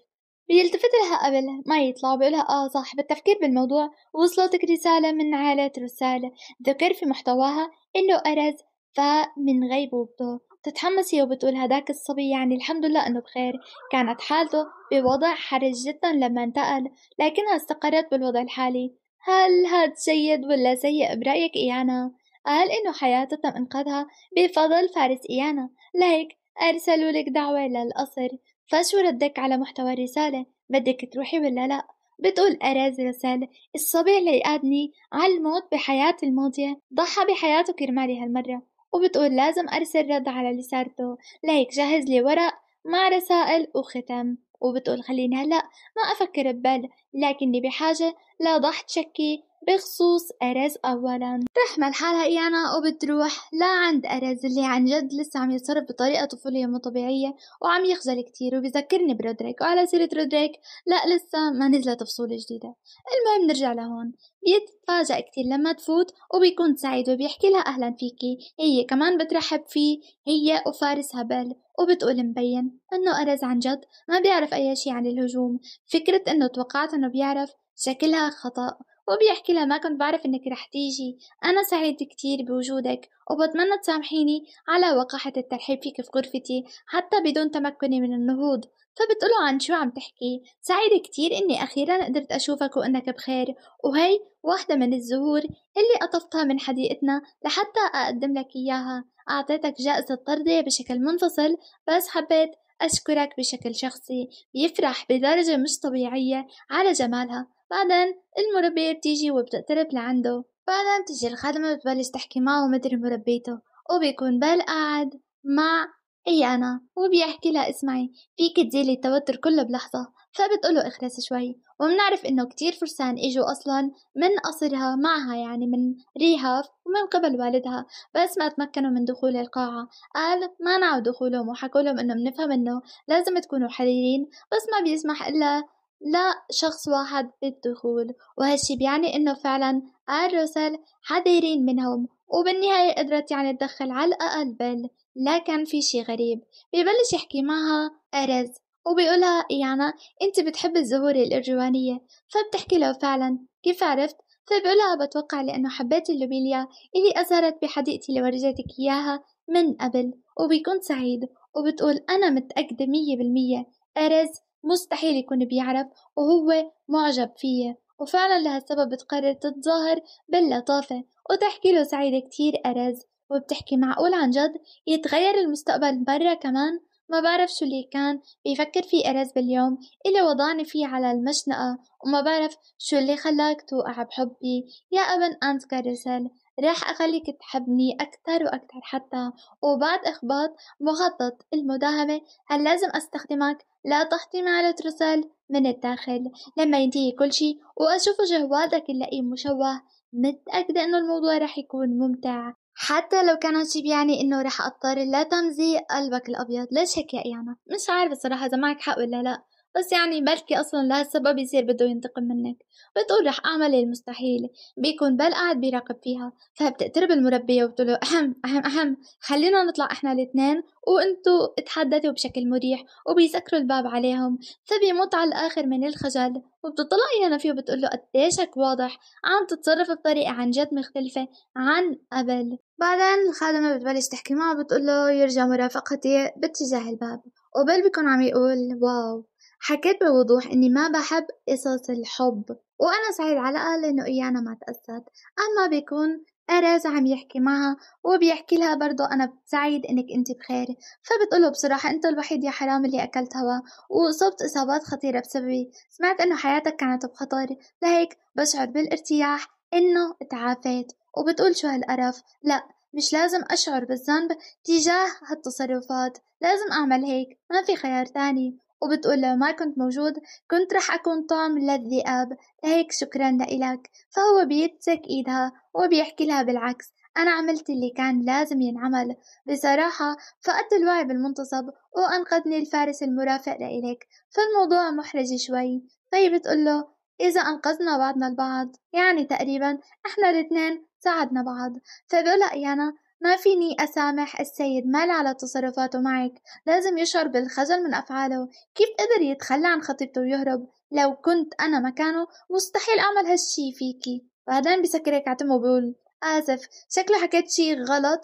Speaker 1: بيلتفت لها قبل ما يطلع بيقولها آه صاحب التفكير بالموضوع وصلتك رسالة من عائلة رسالة ذكر في محتواها إنه أرز فمن غيبوبته بتتحمسي وبتقول هداك الصبي يعني الحمد لله انه بخير كانت حالته بوضع حرج جدا لما انتقل لكنها استقرت بالوضع الحالي هل هاد جيد ولا سيء برأيك إيانا؟ قال إنه حياته تم إنقاذها بفضل فارس إيانا لهيك أرسلوا لك دعوة للقصر فشو ردك على محتوى الرسالة بدك تروحي ولا لأ بتقول أراز رسالة الصبي اللي يقادني على الموت بحياتي الماضية ضحى بحياته كرمالي هالمرة وبتقول لازم أرسل رد على لسارته لهيك جهز لي ورق مع رسائل وختم وبتقول خليني هلأ ما أفكر ببال لكني بحاجة ضحت شكي بخصوص أرز أولا رح حالها إيانا وبتروح لا عند أرز اللي عن جد لسه عم يتصرف بطريقة طفولية مو طبيعية وعم يخجل كتير وبذكرني برودريك وعلى سيرة رودريك لا لسه ما نزلت فصول جديدة المهم نرجع لهون بيتفاجأ كتير لما تفوت وبيكون سعيد وبيحكي لها أهلا فيكي هي كمان بترحب فيه هي وفارس هبل وبتقول مبين إنه أرز عن جد ما بيعرف أي شي عن الهجوم فكرة إنه توقعت إنه بيعرف شكلها خطأ وبيحكي لها ما كنت بعرف انك رح تيجي انا سعيد كتير بوجودك وبتمنى تسامحيني على وقاحة الترحيب فيك في غرفتي حتى بدون تمكني من النهوض فبتقوله عن شو عم تحكي سعيدة كتير إني أخيرا قدرت أشوفك وإنك بخير وهي واحدة من الزهور اللي قطفتها من حديقتنا لحتى أقدم لك إياها أعطيتك جائزة طردة بشكل منفصل بس حبيت أشكرك بشكل شخصي بيفرح بدرجة مش طبيعية على جمالها بعدين المربية بتيجي وبتقترب لعنده بعدين بتيجي الخادمة بتبلش تحكي معه ومدري مربيته وبيكون بال قاعد مع ايانا أنا وبيحكي لها اسمعي فيك تزيلي التوتر كله بلحظة فبتقوله اخلص شوي ومنعرف انه كتير فرسان اجوا اصلا من قصرها معها يعني من ريهاف ومن قبل والدها بس ما تمكنوا من دخول القاعة قال منعوا دخولهم وحكوا لهم انه بنفهم انه لازم تكونوا حريرين بس ما بيسمح الا لا شخص واحد بالدخول وهالشي بيعني انه فعلا الرسل حذرين منهم وبالنهاية قدرت يعني تدخل على الأقل بل لكن في شي غريب ببلش يحكي معها أرز وبيقولها إيانا أنت بتحب الزهور الأرجوانية فبتحكي له فعلا كيف عرفت؟ فبقولها بتوقع لأنه حبيت اللوبيليا اللي أظهرت بحديقتي اللي ورجتك إياها من قبل وبيكون سعيد وبتقول أنا متأكدة مية بالمية أرز مستحيل يكون بيعرف وهو معجب فيا وفعلا لهالسبب بتقرر تتظاهر باللطافة وتحكي له سعيدة كتير أرز وبتحكي معقول عن جد يتغير المستقبل برا كمان ما بعرف شو اللي كان بيفكر فيه أرز باليوم اللي وضعني فيه على المشنقة وما بعرف شو اللي خلاك توقع بحبي يا ابن أنت كارسل راح أخليك تحبني أكثر وأكثر حتى وبعد إخباط مخطط المداهمة هل لازم أستخدمك لا تحطي معلة رسل من الداخل لما ينتهي كل شي وأشوف جهوادك اللئيم مشوه متأكدة إنه الموضوع راح يكون ممتع حتى لو كان هالشي بيعني انه رح اضطر لا تمزي قلبك الابيض ليش هيك يا ايانا مش عارفه صراحه اذا معك حق ولا لا بس يعني بركي أصلا لهالسبب يصير بده ينتقم منك بتقول رح أعمل المستحيل بيكون بل قاعد بيراقب فيها فبتقترب المربية وبتقول له أهم أهم أهم خلينا نطلع إحنا الاثنين وأنتو تحدثوا بشكل مريح وبيسكروا الباب عليهم فبيموت على الآخر من الخجل وبتطلع هنا فيه وبتقول له قديشك واضح عم تتصرف بطريقة عن جد مختلفة عن قبل بعدين الخادمة بتبلش تحكي معه بتقول له يرجع مرافقتي باتجاه الباب وبل بيكون عم يقول واو حكيت بوضوح اني ما بحب قصص الحب وانا سعيد على الاقل انه ايانا ما تاثرت اما بيكون أرز عم يحكي معها وبيحكي لها برضو أنا سعيد إنك أنت بخير فبتقوله بصراحة أنت الوحيد يا حرام اللي أكلت هوا وصبت إصابات خطيرة بسببي سمعت إنه حياتك كانت بخطر لهيك بشعر بالارتياح إنه تعافيت وبتقول شو هالقرف لأ مش لازم أشعر بالذنب تجاه هالتصرفات لازم أعمل هيك ما في خيار تاني وبتقول لو ما كنت موجود كنت رح أكون طعم للذئاب لهيك شكرا لإلك فهو بيتسك إيدها وبيحكي لها بالعكس أنا عملت اللي كان لازم ينعمل بصراحة فقدت الوعي بالمنتصب وأنقذني الفارس المرافق لإلك فالموضوع محرج شوي فهي بتقول له إذا أنقذنا بعضنا البعض يعني تقريبا إحنا الاثنين ساعدنا بعض فبقولها إيانا ما فيني أسامح السيد مال على تصرفاته معك لازم يشعر بالخجل من أفعاله كيف قدر يتخلى عن خطيبته ويهرب لو كنت أنا مكانه مستحيل أعمل هالشي فيكي بعدين بسكرك عتم وبقول آسف شكله حكيت شي غلط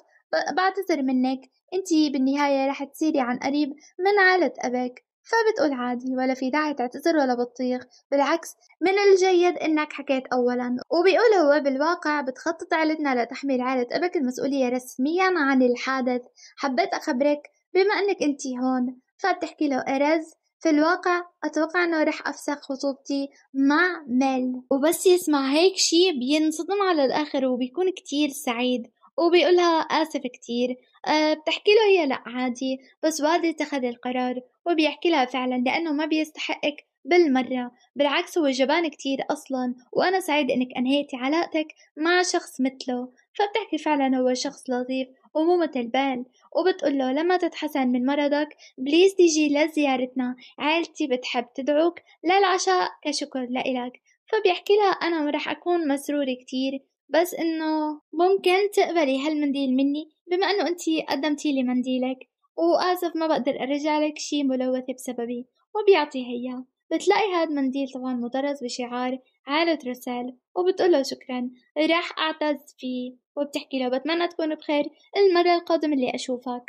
Speaker 1: بعتذر منك انتي بالنهاية رح تصيري عن قريب من عائلة أباك فبتقول عادي ولا في داعي تعتذر ولا بطيخ بالعكس من الجيد انك حكيت اولا وبيقول هو بالواقع بتخطط عائلتنا لتحميل عائلة ابك المسؤولية رسميا عن الحادث حبيت اخبرك بما انك انت هون فبتحكي له ارز في الواقع أتوقع أنه رح أفسخ خطوبتي مع ميل وبس يسمع هيك شي بينصدم على الآخر وبيكون كتير سعيد وبيقولها آسف كتير أه بتحكي له هي لأ عادي بس والدي اتخذ القرار وبيحكي لها فعلا لأنه ما بيستحقك بالمرة بالعكس هو جبان كتير أصلا وأنا سعيد أنك أنهيتي علاقتك مع شخص مثله فبتحكي فعلا هو شخص لطيف ومو مثل بال وبتقول له لما تتحسن من مرضك بليز تيجي لزيارتنا عائلتي بتحب تدعوك للعشاء كشكر لإلك فبيحكي لها أنا رح أكون مسرور كتير بس إنه ممكن تقبلي هالمنديل مني بما إنه أنتي قدمتي لي منديلك وآسف ما بقدر أرجع لك شي ملوثة بسببي وبيعطيها إياه بتلاقي هاد المنديل طبعا مطرز بشعار عائلة رسال له شكرا راح أعتز فيه وبتحكي له بتمنى تكون بخير المرة القادمة اللي أشوفك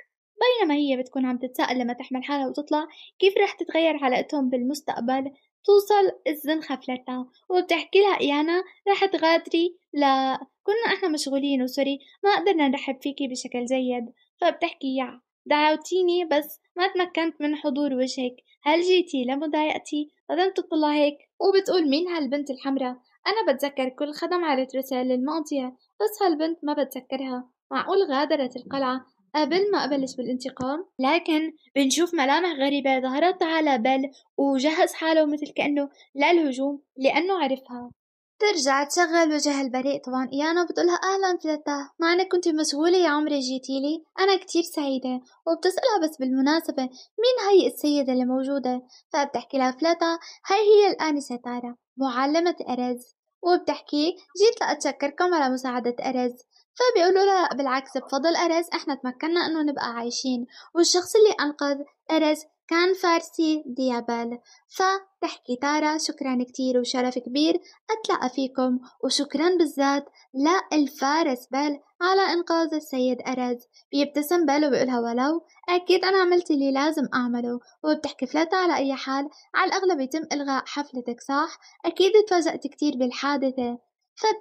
Speaker 1: بينما هي بتكون عم تتساءل لما تحمل حالها وتطلع كيف رح تتغير علاقتهم بالمستقبل توصل الزنخة فلتها وبتحكي لها إيانا رح تغادري لا كنا احنا مشغولين وسوري ما قدرنا نرحب فيكي بشكل جيد فبتحكي يا دعوتيني بس ما تمكنت من حضور وجهك هل جيتي لمضايقتي ندمت تطلع هيك وبتقول مين هالبنت الحمراء أنا بتذكر كل خدم على رسالة الماضية بس هالبنت ما بتذكرها معقول غادرت القلعة قبل ما أبلش بالانتقام لكن بنشوف ملامح غريبة ظهرت على بل وجهز حاله مثل كأنه للهجوم لأنه عرفها بترجع تشغل وجه البريء طبعا إيانا بتقولها أهلا مع انك كنت مشغولة يا عمري جيتيلي أنا كتير سعيدة وبتسألها بس بالمناسبة مين هي السيدة اللي موجودة فبتحكي لها فلتة هاي هي الآنسة تارا معلمة أرز وبتحكي جيت لأتشكركم على مساعدة أرز فبيقولوا لها بالعكس بفضل أرز احنا تمكنا انه نبقى عايشين والشخص اللي انقذ أرز كان فارسي ديابل فتحكي تارا شكرا كتير وشرف كبير أتلقى فيكم وشكرا بالذات لا الفارس بل على إنقاذ السيد أرز بيبتسم بل وبيقولها ولو أكيد أنا عملت اللي لازم أعمله وبتحكي فلتا على أي حال على الأغلب يتم إلغاء حفلتك صح؟ أكيد تفاجأت كتير بالحادثة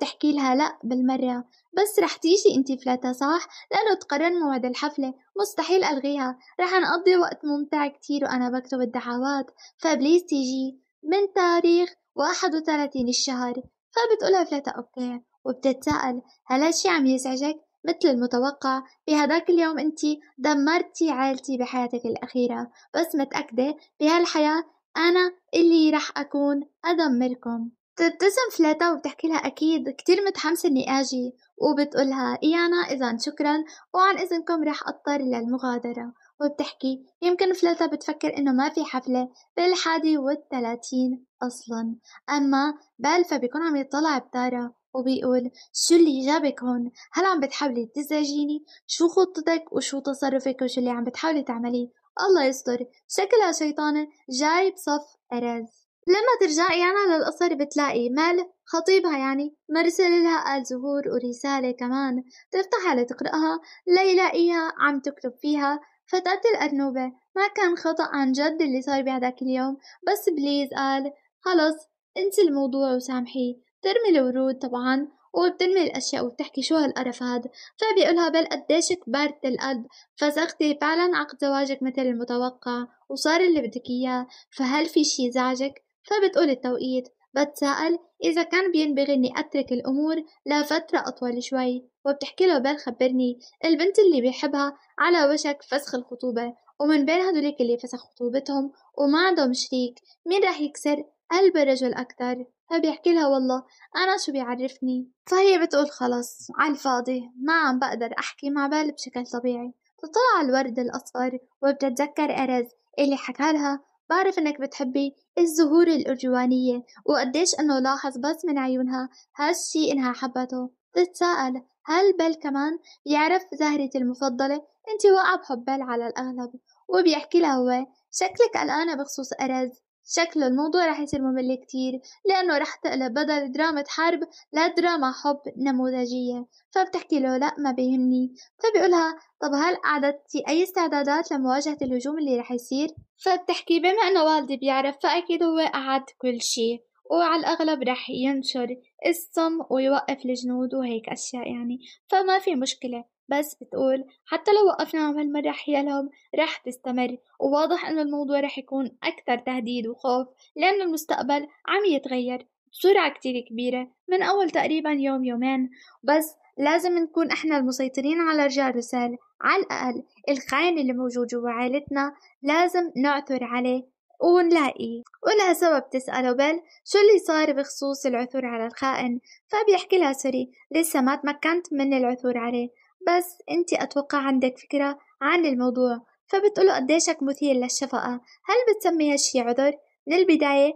Speaker 1: تحكي لها لا بالمرة بس رح تيجي انتي فلاتة صح؟ لأنه تقرر موعد الحفلة مستحيل ألغيها رح نقضي وقت ممتع كتير وأنا بكتب الدعوات فبليز تيجي من تاريخ واحد وثلاثين الشهر فبتقولها فلاتة أوكي وبتتساءل هل هالشي عم يزعجك؟ مثل المتوقع بهداك اليوم انتي دمرتي عائلتي بحياتك الأخيرة بس متأكدة بهالحياة أنا اللي رح أكون أدمركم بتبتسم فلاتة وبتحكي لها أكيد كتير متحمسة إني آجي وبتقولها إيانا إذا شكرا وعن إذنكم رح أضطر للمغادرة وبتحكي يمكن فلاتا بتفكر إنه ما في حفلة بالحادي والثلاثين أصلا أما بالفا بيكون عم يطلع بتارا وبيقول شو اللي جابك هون هل عم بتحاولي تزعجيني شو خطتك وشو تصرفك وشو اللي عم بتحاولي تعمليه الله يستر شكلها شيطانة جاي بصف أرز لما ترجعي يعني أنا للقصر بتلاقي مال خطيبها يعني مرسل لها آل زهور ورسالة كمان تفتحها لتقرأها ليلاقيها عم تكتب فيها فتاة الأرنوبة ما كان خطأ عن جد اللي صار بهداك اليوم بس بليز قال خلص انسي الموضوع وسامحيه ترمي الورود طبعا وبترمي الأشياء وبتحكي شو هالقرف هاد فبيقولها بل قديش كبرت القلب فسختي فعلا عقد زواجك مثل المتوقع وصار اللي بدك إياه فهل في شي زعجك فبتقول التوقيت بتسأل إذا كان بينبغي إني أترك الأمور لفترة أطول شوي وبتحكي له بل خبرني البنت اللي بيحبها على وشك فسخ الخطوبة ومن بين هدوليك اللي فسخ خطوبتهم وما عندهم شريك مين راح يكسر قلب الرجل أكتر فبيحكي لها والله أنا شو بيعرفني فهي بتقول خلص على الفاضي ما عم بقدر أحكي مع بال بشكل طبيعي تطلع الورد الأصفر وبتتذكر أرز اللي حكى لها بعرف إنك بتحبي الزهور الأرجوانية وقديش إنه لاحظ بس من عيونها هالشي إنها حبته تتساءل هل بل كمان يعرف زهرتي المفضلة انت واقعة بحب بل على الأغلب وبيحكي لها هو شكلك قلقانة بخصوص أرز شكله الموضوع رح يصير ممل كتير لأنه رح تقلب بدل دراما حرب لدراما حب نموذجية فبتحكي له لا ما بيهمني فبيقولها طب هل أعددتي أي استعدادات لمواجهة الهجوم اللي رح يصير؟ فبتحكي بما أنه والدي بيعرف فأكيد هو أعد كل شي وعلى الأغلب رح ينشر السم ويوقف الجنود وهيك أشياء يعني فما في مشكلة بس بتقول حتى لو وقفنا هالمرة حيلهم رح تستمر وواضح انه الموضوع رح يكون اكثر تهديد وخوف لأن المستقبل عم يتغير بسرعة كتير كبيرة من أول تقريبا يوم يومين بس لازم نكون احنا المسيطرين على رجال الرسالة على الأقل الخاين اللي موجود جوا عائلتنا لازم نعثر عليه ونلاقيه ولها سبب تسأله بل شو اللي صار بخصوص العثور على الخائن فبيحكي لها سوري لسه ما تمكنت من العثور عليه بس انت اتوقع عندك فكرة عن الموضوع فبتقوله قديشك مثير للشفقة هل بتسمي هالشي عذر؟ من البداية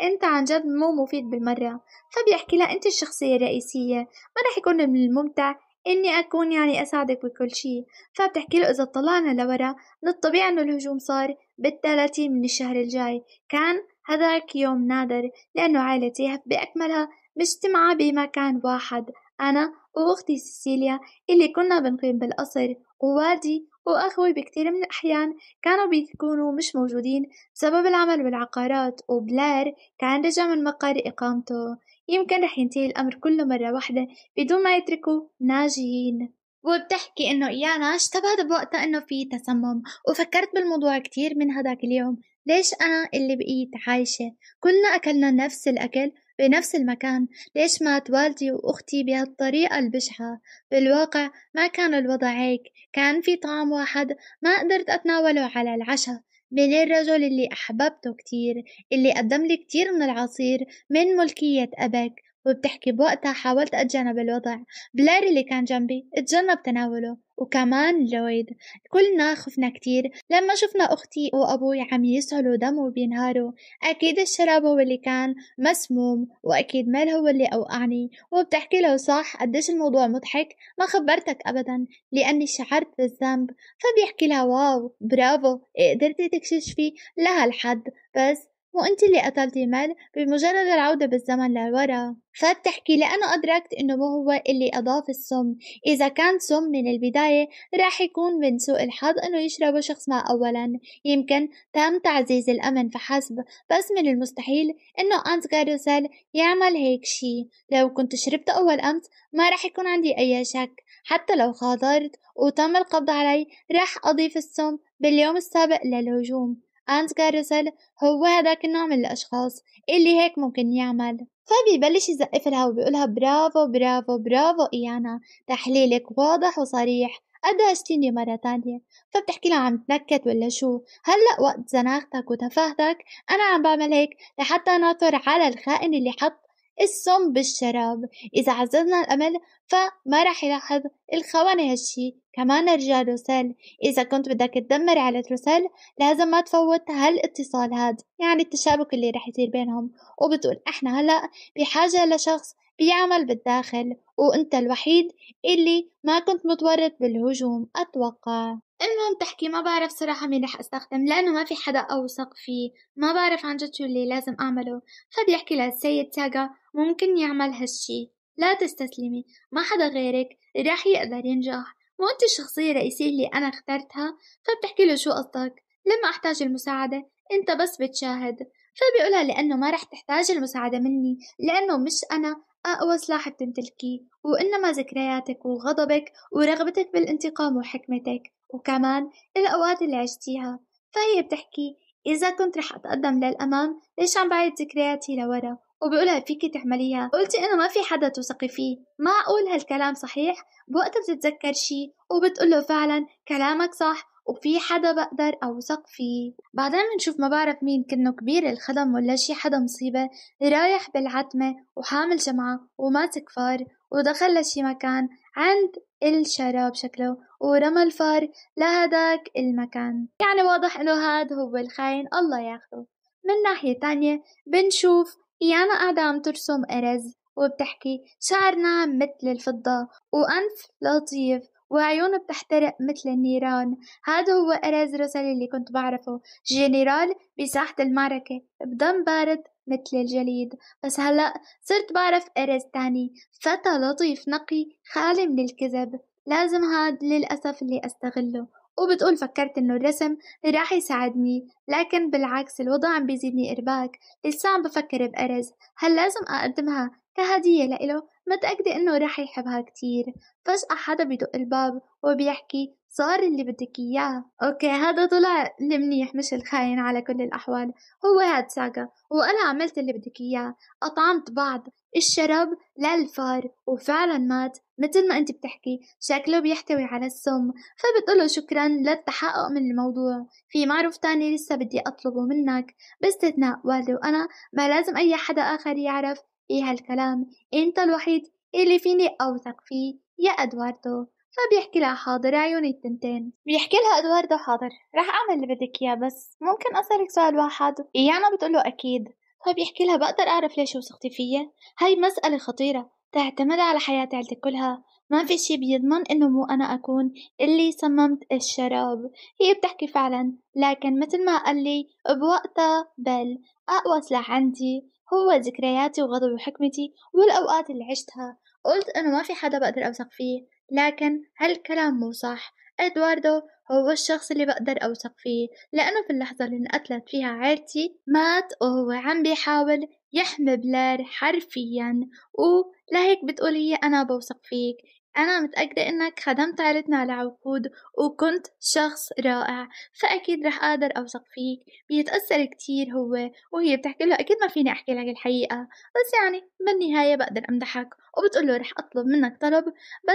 Speaker 1: انت عن جد مو مفيد بالمرة فبيحكي لها انت الشخصية الرئيسية ما رح يكون من الممتع اني اكون يعني اساعدك بكل شي فبتحكي له اذا طلعنا لورا من الطبيعي انه الهجوم صار بالثلاثين من الشهر الجاي كان هذاك يوم نادر لانه عائلتي باكملها مجتمعة بمكان واحد أنا وأختي سيسيليا اللي كنا بنقيم بالقصر ووالدي وأخوي بكتير من الأحيان كانوا بيكونوا مش موجودين بسبب العمل بالعقارات وبلير كان رجع من مقر إقامته يمكن رح ينتهي الأمر كله مرة واحدة بدون ما يتركوا ناجيين وبتحكي انه ايانا اشتبهت بوقتها انه في تسمم وفكرت بالموضوع كتير من هداك اليوم ليش انا اللي بقيت عايشة كلنا اكلنا نفس الاكل بنفس المكان ليش مات والدي وأختي بهالطريقة البشعة بالواقع ما كان الوضع هيك كان في طعام واحد ما قدرت أتناوله على العشاء من الرجل اللي أحببته كتير اللي قدم لي كتير من العصير من ملكية أبك وبتحكي بوقتها حاولت أتجنب الوضع بلاري اللي كان جنبي اتجنب تناوله وكمان لويد كلنا خفنا كتير لما شفنا أختي وأبوي عم يسهلوا دم وبينهاروا أكيد الشراب هو اللي كان مسموم وأكيد مال هو اللي أوقعني وبتحكي لو صح قديش الموضوع مضحك ما خبرتك أبدا لأني شعرت بالذنب فبيحكي لها واو برافو قدرتي تكشفي لهالحد بس وانت اللي قتلتي مال بمجرد العودة بالزمن لورا فات تحكي لأنه أدركت إنه هو اللي أضاف السم إذا كان سم من البداية راح يكون من سوء الحظ إنه يشربه شخص ما أولا يمكن تم تعزيز الأمن فحسب بس من المستحيل إنه أنت كاروسال يعمل هيك شي لو كنت شربت أول أمس ما راح يكون عندي أي شك حتى لو خاضرت وتم القبض علي راح أضيف السم باليوم السابق للهجوم أنت كاروسل هو هذاك النوع من الأشخاص اللي هيك ممكن يعمل فبيبلش يزقف لها وبيقولها برافو برافو برافو إيانا تحليلك واضح وصريح قدها اشتيني مرة تانية فبتحكي لها عم تنكت ولا شو هلأ وقت زناختك وتفاهتك أنا عم بعمل هيك لحتى نعثر على الخائن اللي حط السم بالشراب إذا عززنا الأمل فما راح يلاحظ الخونة هالشي كمان رجال روسيل إذا كنت بدك تدمر على روسيل لازم ما تفوت هالاتصال هاد يعني التشابك اللي راح يصير بينهم وبتقول احنا هلأ بحاجة لشخص بيعمل بالداخل وانت الوحيد اللي ما كنت متورط بالهجوم اتوقع المهم تحكي ما بعرف صراحة مين رح استخدم لأنه ما في حدا أوثق فيه ما بعرف عن جد شو اللي لازم أعمله فبيحكي للسيد تاغا ممكن يعمل هالشي لا تستسلمي ما حدا غيرك راح يقدر ينجح مو انت الشخصية الرئيسية اللي أنا اخترتها فبتحكي له شو قصدك لما أحتاج المساعدة أنت بس بتشاهد فبيقولها لأنه ما رح تحتاج المساعدة مني لأنه مش أنا أقوى سلاح بتمتلكيه وإنما ذكرياتك وغضبك ورغبتك بالانتقام وحكمتك وكمان الأوقات اللي عشتيها فهي بتحكي إذا كنت رح أتقدم للأمام ليش عم بعيد ذكرياتي لورا وبقولها فيك تعمليها قلتي انه ما في حدا توثقي فيه معقول هالكلام صحيح بوقتها بتتذكر شي وبتقول له فعلا كلامك صح وفي حدا بقدر أوثق فيه بعدين بنشوف ما بعرف مين كنه كبير الخدم ولا شي حدا مصيبة رايح بالعتمة وحامل جمعة وماسك فار ودخل لشي مكان عند الشراب شكله ورمى الفار لهداك المكان يعني واضح انه هاد هو الخاين الله ياخده من ناحية تانية بنشوف ياما قاعدة عم ترسم أرز وبتحكي شعر ناعم مثل الفضة وأنف لطيف وعيون بتحترق مثل النيران هذا هو أرز رسل اللي كنت بعرفه جنرال بساحة المعركة بدم بارد مثل الجليد بس هلأ صرت بعرف أرز تاني فتى لطيف نقي خالي من الكذب لازم هاد للأسف اللي أستغله وبتقول فكرت إنه الرسم راح يساعدني لكن بالعكس الوضع عم بيزيدني إرباك لسه عم بفكر بارز هل لازم أقدمها كهدية لإله متأكدة إنه رح يحبها كتير فجأة حدا بدق الباب وبيحكي صار اللي بدك إياه أوكي هذا طلع المنيح مش الخاين على كل الأحوال هو هاد ساقا وأنا عملت اللي بدك إياه أطعمت بعض الشراب للفار وفعلا مات مثل ما انت بتحكي شكله بيحتوي على السم فبتقوله شكرا للتحقق من الموضوع في معروف تاني لسه بدي أطلبه منك باستثناء والدي وأنا ما لازم أي حدا آخر يعرف في إيه هالكلام أنت الوحيد اللي فيني أوثق فيه يا أدواردو فبيحكي لها حاضر عيوني التنتين بيحكي لها ادواردو حاضر رح اعمل اللي بدك اياه بس ممكن اسالك سؤال واحد ايانا بتقول له اكيد فبيحكي طيب لها بقدر اعرف ليش وثقتي فيا هاي مساله خطيره تعتمد على حياة عيلتك كلها ما في شي بيضمن انه مو انا اكون اللي صممت الشراب هي بتحكي فعلا لكن مثل ما قال لي بوقتها بل اقوى سلاح عندي هو ذكرياتي وغضبي وحكمتي والأوقات اللي عشتها قلت إنه ما في حدا بقدر أوثق فيه لكن هالكلام مو صح إدواردو هو الشخص اللي بقدر أوثق فيه لأنه في اللحظة اللي انقتلت فيها عيلتي مات وهو عم بيحاول يحمي بلير حرفيا ولهيك بتقول هي أنا بوثق فيك أنا متأكدة إنك خدمت عيلتنا على عقود وكنت شخص رائع فأكيد رح أقدر أوثق فيك بيتأثر كتير هو وهي بتحكي له أكيد ما فيني أحكي لك الحقيقة بس يعني بالنهاية بقدر أمدحك وبتقول له رح أطلب منك طلب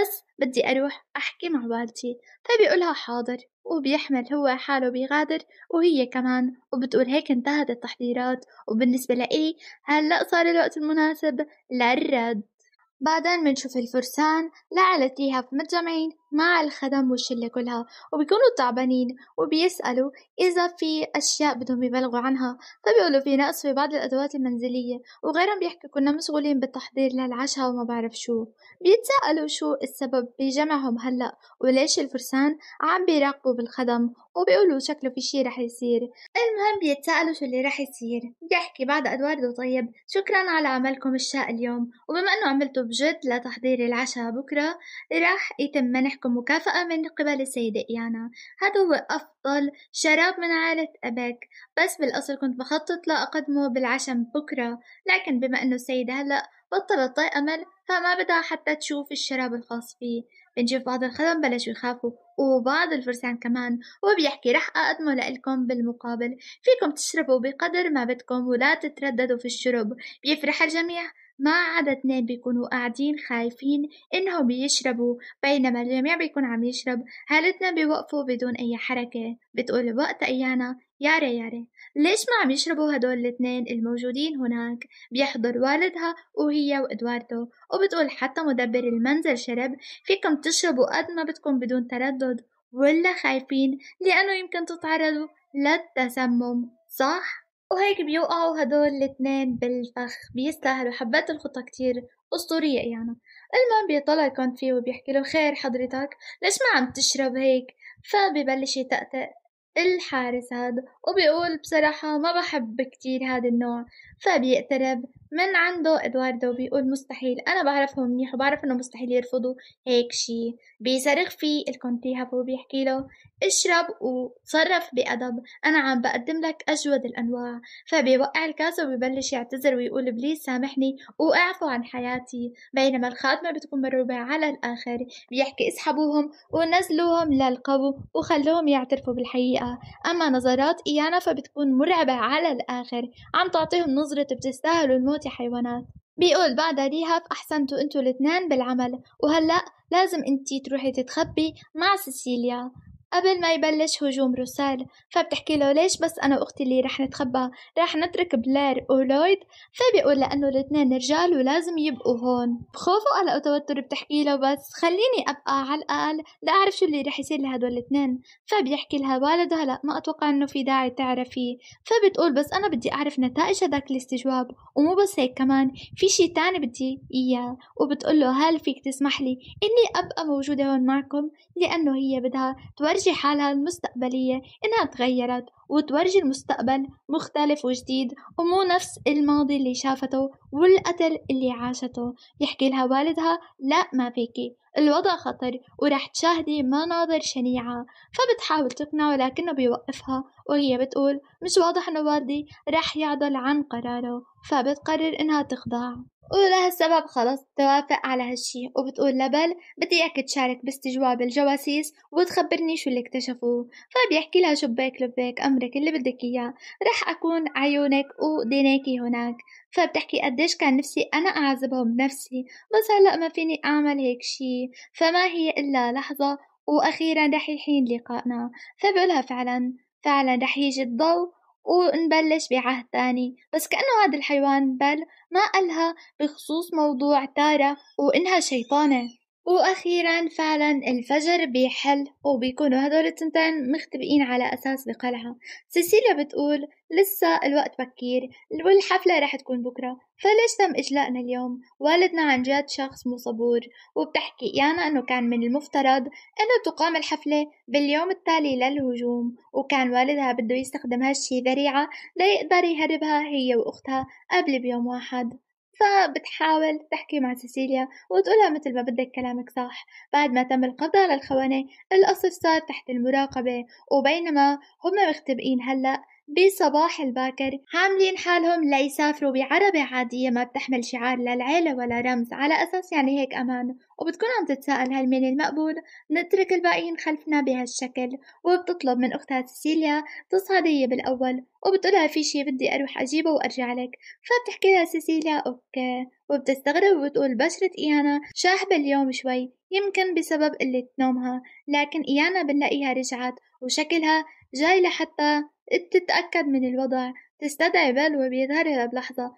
Speaker 1: بس بدي أروح أحكي مع والدتي فبيقولها طيب حاضر وبيحمل هو حاله بيغادر وهي كمان وبتقول هيك انتهت التحضيرات وبالنسبة لإلي هلأ صار الوقت المناسب للرد بعدين منشوف الفرسان لعلتيها في متجمعين مع الخدم والشلة كلها وبيكونوا تعبانين وبيسألوا إذا في أشياء بدهم يبلغوا عنها فبيقولوا في نقص في بعض الأدوات المنزلية وغيرهم بيحكوا كنا مشغولين بالتحضير للعشاء وما بعرف شو بيتساءلوا شو السبب بجمعهم هلأ وليش الفرسان عم بيراقبوا بالخدم وبيقولوا شكله في شي رح يصير المهم بيتساءلوا شو اللي رح يصير بيحكي بعد أدواردو طيب شكرا على عملكم الشاق اليوم وبما أنه عملتوا بجد لتحضير العشاء بكرة رح يتم منحكم لكم مكافأة من قبل السيدة إيانا هذا هو أفضل شراب من عائلة أبك بس بالأصل كنت بخطط لأقدمه بالعشم بكرة لكن بما أنه السيدة هلأ بطلت طي أمل فما بدها حتى تشوف الشراب الخاص فيه بنشوف بعض الخدم بلشوا يخافوا وبعض الفرسان كمان وبيحكي رح أقدمه لإلكم بالمقابل فيكم تشربوا بقدر ما بدكم ولا تترددوا في الشرب بيفرح الجميع ما عدا اثنين بيكونوا قاعدين خايفين إنهم يشربوا بينما الجميع بيكون عم يشرب هالتنا بيوقفوا بدون أي حركة بتقول وقت إيانا ياري ياري ليش ما عم يشربوا هدول الاثنين الموجودين هناك بيحضر والدها وهي وإدواردو وبتقول حتى مدبر المنزل شرب فيكم تشربوا قد ما بدكم بدون تردد ولا خايفين لأنه يمكن تتعرضوا للتسمم صح؟ وهيك بيوقعوا هدول الاتنين بالفخ بيستاهلوا حبيت الخطة كتير أسطورية يعني المهم بيطلع كونت فيه وبيحكي له خير حضرتك ليش ما عم تشرب هيك فبيبلش يتأتأ الحارس هاد وبيقول بصراحة ما بحب كتير هاد النوع فبيقترب من عنده ادواردو بيقول مستحيل انا بعرفه منيح وبعرف انه مستحيل يرفضوا هيك شيء بيصرخ فيه الكونتي هابو بيحكي له اشرب وتصرف بأدب أنا عم بقدم لك أجود الأنواع فبيوقع الكاس وبيبلش يعتذر ويقول بليز سامحني وأعفو عن حياتي بينما الخاتمة بتكون مرعوبة على الآخر بيحكي اسحبوهم ونزلوهم للقبو وخلوهم يعترفوا بالحقيقة أما نظرات إيانا فبتكون مرعبة على الآخر عم تعطيهم نظرة نظرة بتستاهلوا الموت يا حيوانات بيقول بعدها ريهاب أحسنتوا انتوا الاثنين بالعمل وهلأ لازم انتي تروحي تتخبي مع سيسيليا قبل ما يبلش هجوم روسال فبتحكي له ليش بس أنا وأختي اللي رح نتخبى رح نترك بلير ولويد فبيقول لأنه الاثنين رجال ولازم يبقوا هون بخوف وقلق وتوتر بتحكي له بس خليني أبقى على الأقل لأعرف شو اللي رح يصير لهدول الاثنين فبيحكي لها والدها لا ما أتوقع إنه في داعي تعرفي فبتقول بس أنا بدي أعرف نتائج هذاك الاستجواب ومو بس هيك كمان في شي تاني بدي إياه وبتقول له هل فيك تسمح لي إني أبقى موجودة هون معكم لأنه هي بدها تورجي تورجي حالها المستقبلية إنها تغيرت وتورجي المستقبل مختلف وجديد ومو نفس الماضي اللي شافته والقتل اللي عاشته يحكي لها والدها لا ما فيكي الوضع خطر ورح تشاهدي مناظر شنيعة فبتحاول تقنعه لكنه بيوقفها وهي بتقول مش واضح انه والدي رح يعضل عن قراره فبتقرر انها تخضع ولها السبب خلص توافق على هالشي وبتقول لبل بدي اياك تشارك باستجواب الجواسيس وتخبرني شو اللي اكتشفوه فبيحكي طيب لها شبيك لبيك امرك اللي بدك اياه رح اكون عيونك ودينيكي هناك فبتحكي قديش كان نفسي أنا أعذبهم بنفسي بس هلأ ما فيني أعمل هيك شي فما هي إلا لحظة وأخيرا رح يحين لقائنا فبقولها فعلا فعلا رح يجي الضوء ونبلش بعهد تاني بس كأنه هذا الحيوان بل ما قالها بخصوص موضوع تارا وإنها شيطانة واخيرا فعلا الفجر بيحل وبيكونوا هدول التنتين مختبئين على اساس بقلعه سيسيليا بتقول لسه الوقت بكير والحفلة رح تكون بكرة فليش تم إجلائنا اليوم؟ والدنا عن جد شخص مو صبور وبتحكي إيانا أنه كان من المفترض أنه تقام الحفلة باليوم التالي للهجوم وكان والدها بده يستخدم هالشي ذريعة ليقدر يهربها هي وأختها قبل بيوم واحد فبتحاول تحكي مع سيسيليا وتقولها مثل ما بدك كلامك صح بعد ما تم القبض على الخونة القصف صار تحت المراقبة وبينما هم مختبئين هلأ بصباح الباكر عاملين حالهم ليسافروا بعربة عادية ما بتحمل شعار لا العيلة ولا رمز على أساس يعني هيك أمان وبتكون عم تتساءل هل من المقبول نترك الباقيين خلفنا بهالشكل وبتطلب من أختها سيسيليا تصعد هي بالأول وبتقولها في شي بدي أروح أجيبه وأرجع لك فبتحكي لها سيسيليا أوكي وبتستغرب وبتقول بشرة إيانا شاحبة اليوم شوي يمكن بسبب قلة نومها لكن إيانا بنلاقيها رجعت وشكلها جاي لحتى تتأكد من الوضع تستدعي بلوى بيظهرها بلحظة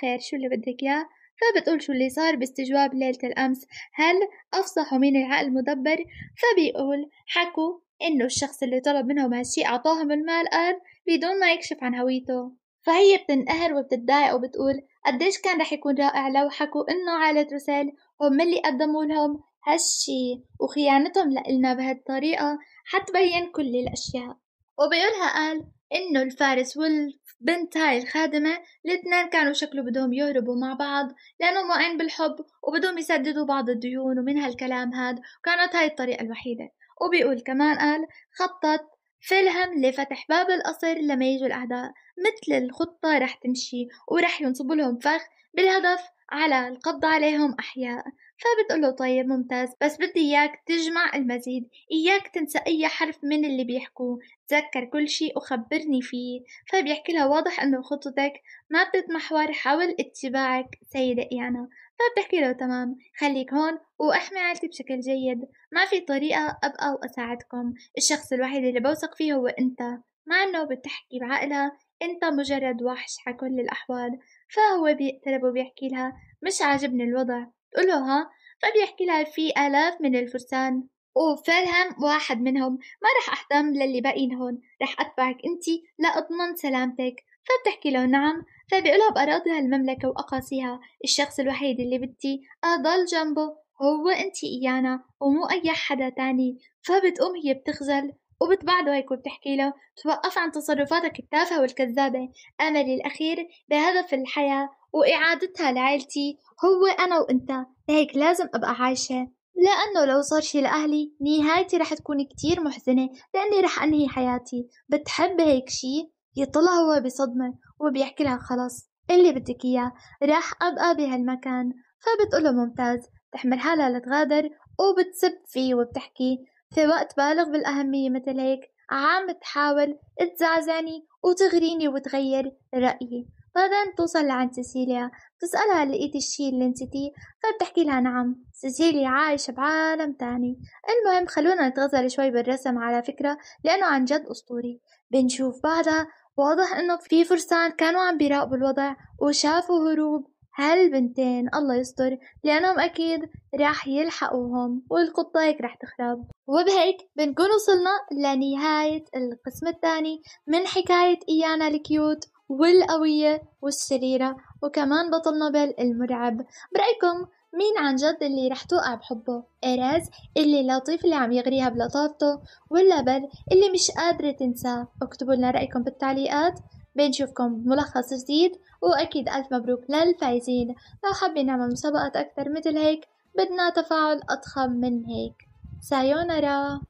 Speaker 1: خير شو اللي بدك ياه فبتقول شو اللي صار باستجواب ليلة الأمس هل أفصحوا من العقل المدبر فبيقول حكوا إنه الشخص اللي طلب منهم هالشي أعطاهم المال قال بدون ما يكشف عن هويته فهي بتنقهر وبتتضايق وبتقول قديش كان رح يكون رائع لو حكوا إنه عائلة روسيل هم اللي قدموا لهم هالشي وخيانتهم لإلنا بهالطريقة حتبين كل الأشياء وبيقولها قال إنه الفارس والبنت هاي الخادمة الاتنين كانوا شكله بدهم يهربوا مع بعض لأنهم واقعين بالحب وبدهم يسددوا بعض الديون ومن هالكلام هاد وكانت هاي الطريقة الوحيدة وبيقول كمان قال خطط فيلهم لفتح باب القصر لما يجوا الأعداء مثل الخطة رح تمشي ورح ينصبوا لهم فخ بالهدف على القبض عليهم أحياء فبتقول له طيب ممتاز بس بدي إياك تجمع المزيد إياك تنسى أي حرف من اللي بيحكوه تذكر كل شيء وخبرني فيه فبيحكي لها واضح أنه خطتك ما بتتمحور حول اتباعك سيدة إيانا فبتحكي له تمام خليك هون وأحمي عائلتي بشكل جيد ما في طريقة أبقى وأساعدكم الشخص الوحيد اللي بوثق فيه هو أنت مع أنه بتحكي بعقلها أنت مجرد وحش على كل الأحوال فهو بيقترب وبيحكي لها مش عاجبني الوضع تقولها فبيحكي لها في آلاف من الفرسان وفرهم واحد منهم ما رح أحتم للي باقيين هون رح أتبعك أنت لأضمن سلامتك فبتحكي له نعم فبيقولها بأراضي هالمملكة وأقاصيها الشخص الوحيد اللي بدي أضل جنبه هو أنت إيانا ومو أي حدا تاني فبتقوم هي بتخجل وبتبعده هيك وبتحكي له توقف عن تصرفاتك التافهة والكذابة أملي الأخير بهدف الحياة وإعادتها لعيلتي هو أنا وأنت لهيك لازم أبقى عايشة لأنه لو صار شي لأهلي نهايتي رح تكون كتير محزنة لأني رح أنهي حياتي بتحب هيك شي يطلع هو بصدمة وبيحكي لها خلص اللي بدك إياه رح أبقى بهالمكان فبتقوله ممتاز تحمل حالها لتغادر وبتسب فيه وبتحكي في وقت بالغ بالأهمية مثل هيك عم تحاول تزعزعني وتغريني وتغير رأيي بعدين توصل لعند سيسيليا بتسألها لقيتي الشي اللي نسيتيه فبتحكي طيب، لها نعم سيسيليا عايشة بعالم تاني المهم خلونا نتغزل شوي بالرسم على فكرة لأنه عن جد أسطوري بنشوف بعدها واضح إنه في فرسان كانوا عم بيراقبوا الوضع وشافوا هروب هالبنتين الله يستر لأنهم أكيد راح يلحقوهم والقطة هيك راح تخرب وبهيك بنكون وصلنا لنهاية القسم الثاني من حكاية إيانا الكيوت والقوية والشريرة وكمان بطل نوبل المرعب برأيكم مين عن جد اللي رح توقع بحبه إيراز اللي لطيف اللي عم يغريها بلطافته ولا بل اللي مش قادرة تنساه اكتبوا لنا رأيكم بالتعليقات بنشوفكم بملخص جديد وأكيد ألف مبروك للفايزين لو حابين نعمل مسابقات أكثر مثل هيك بدنا تفاعل أضخم من هيك سايونارا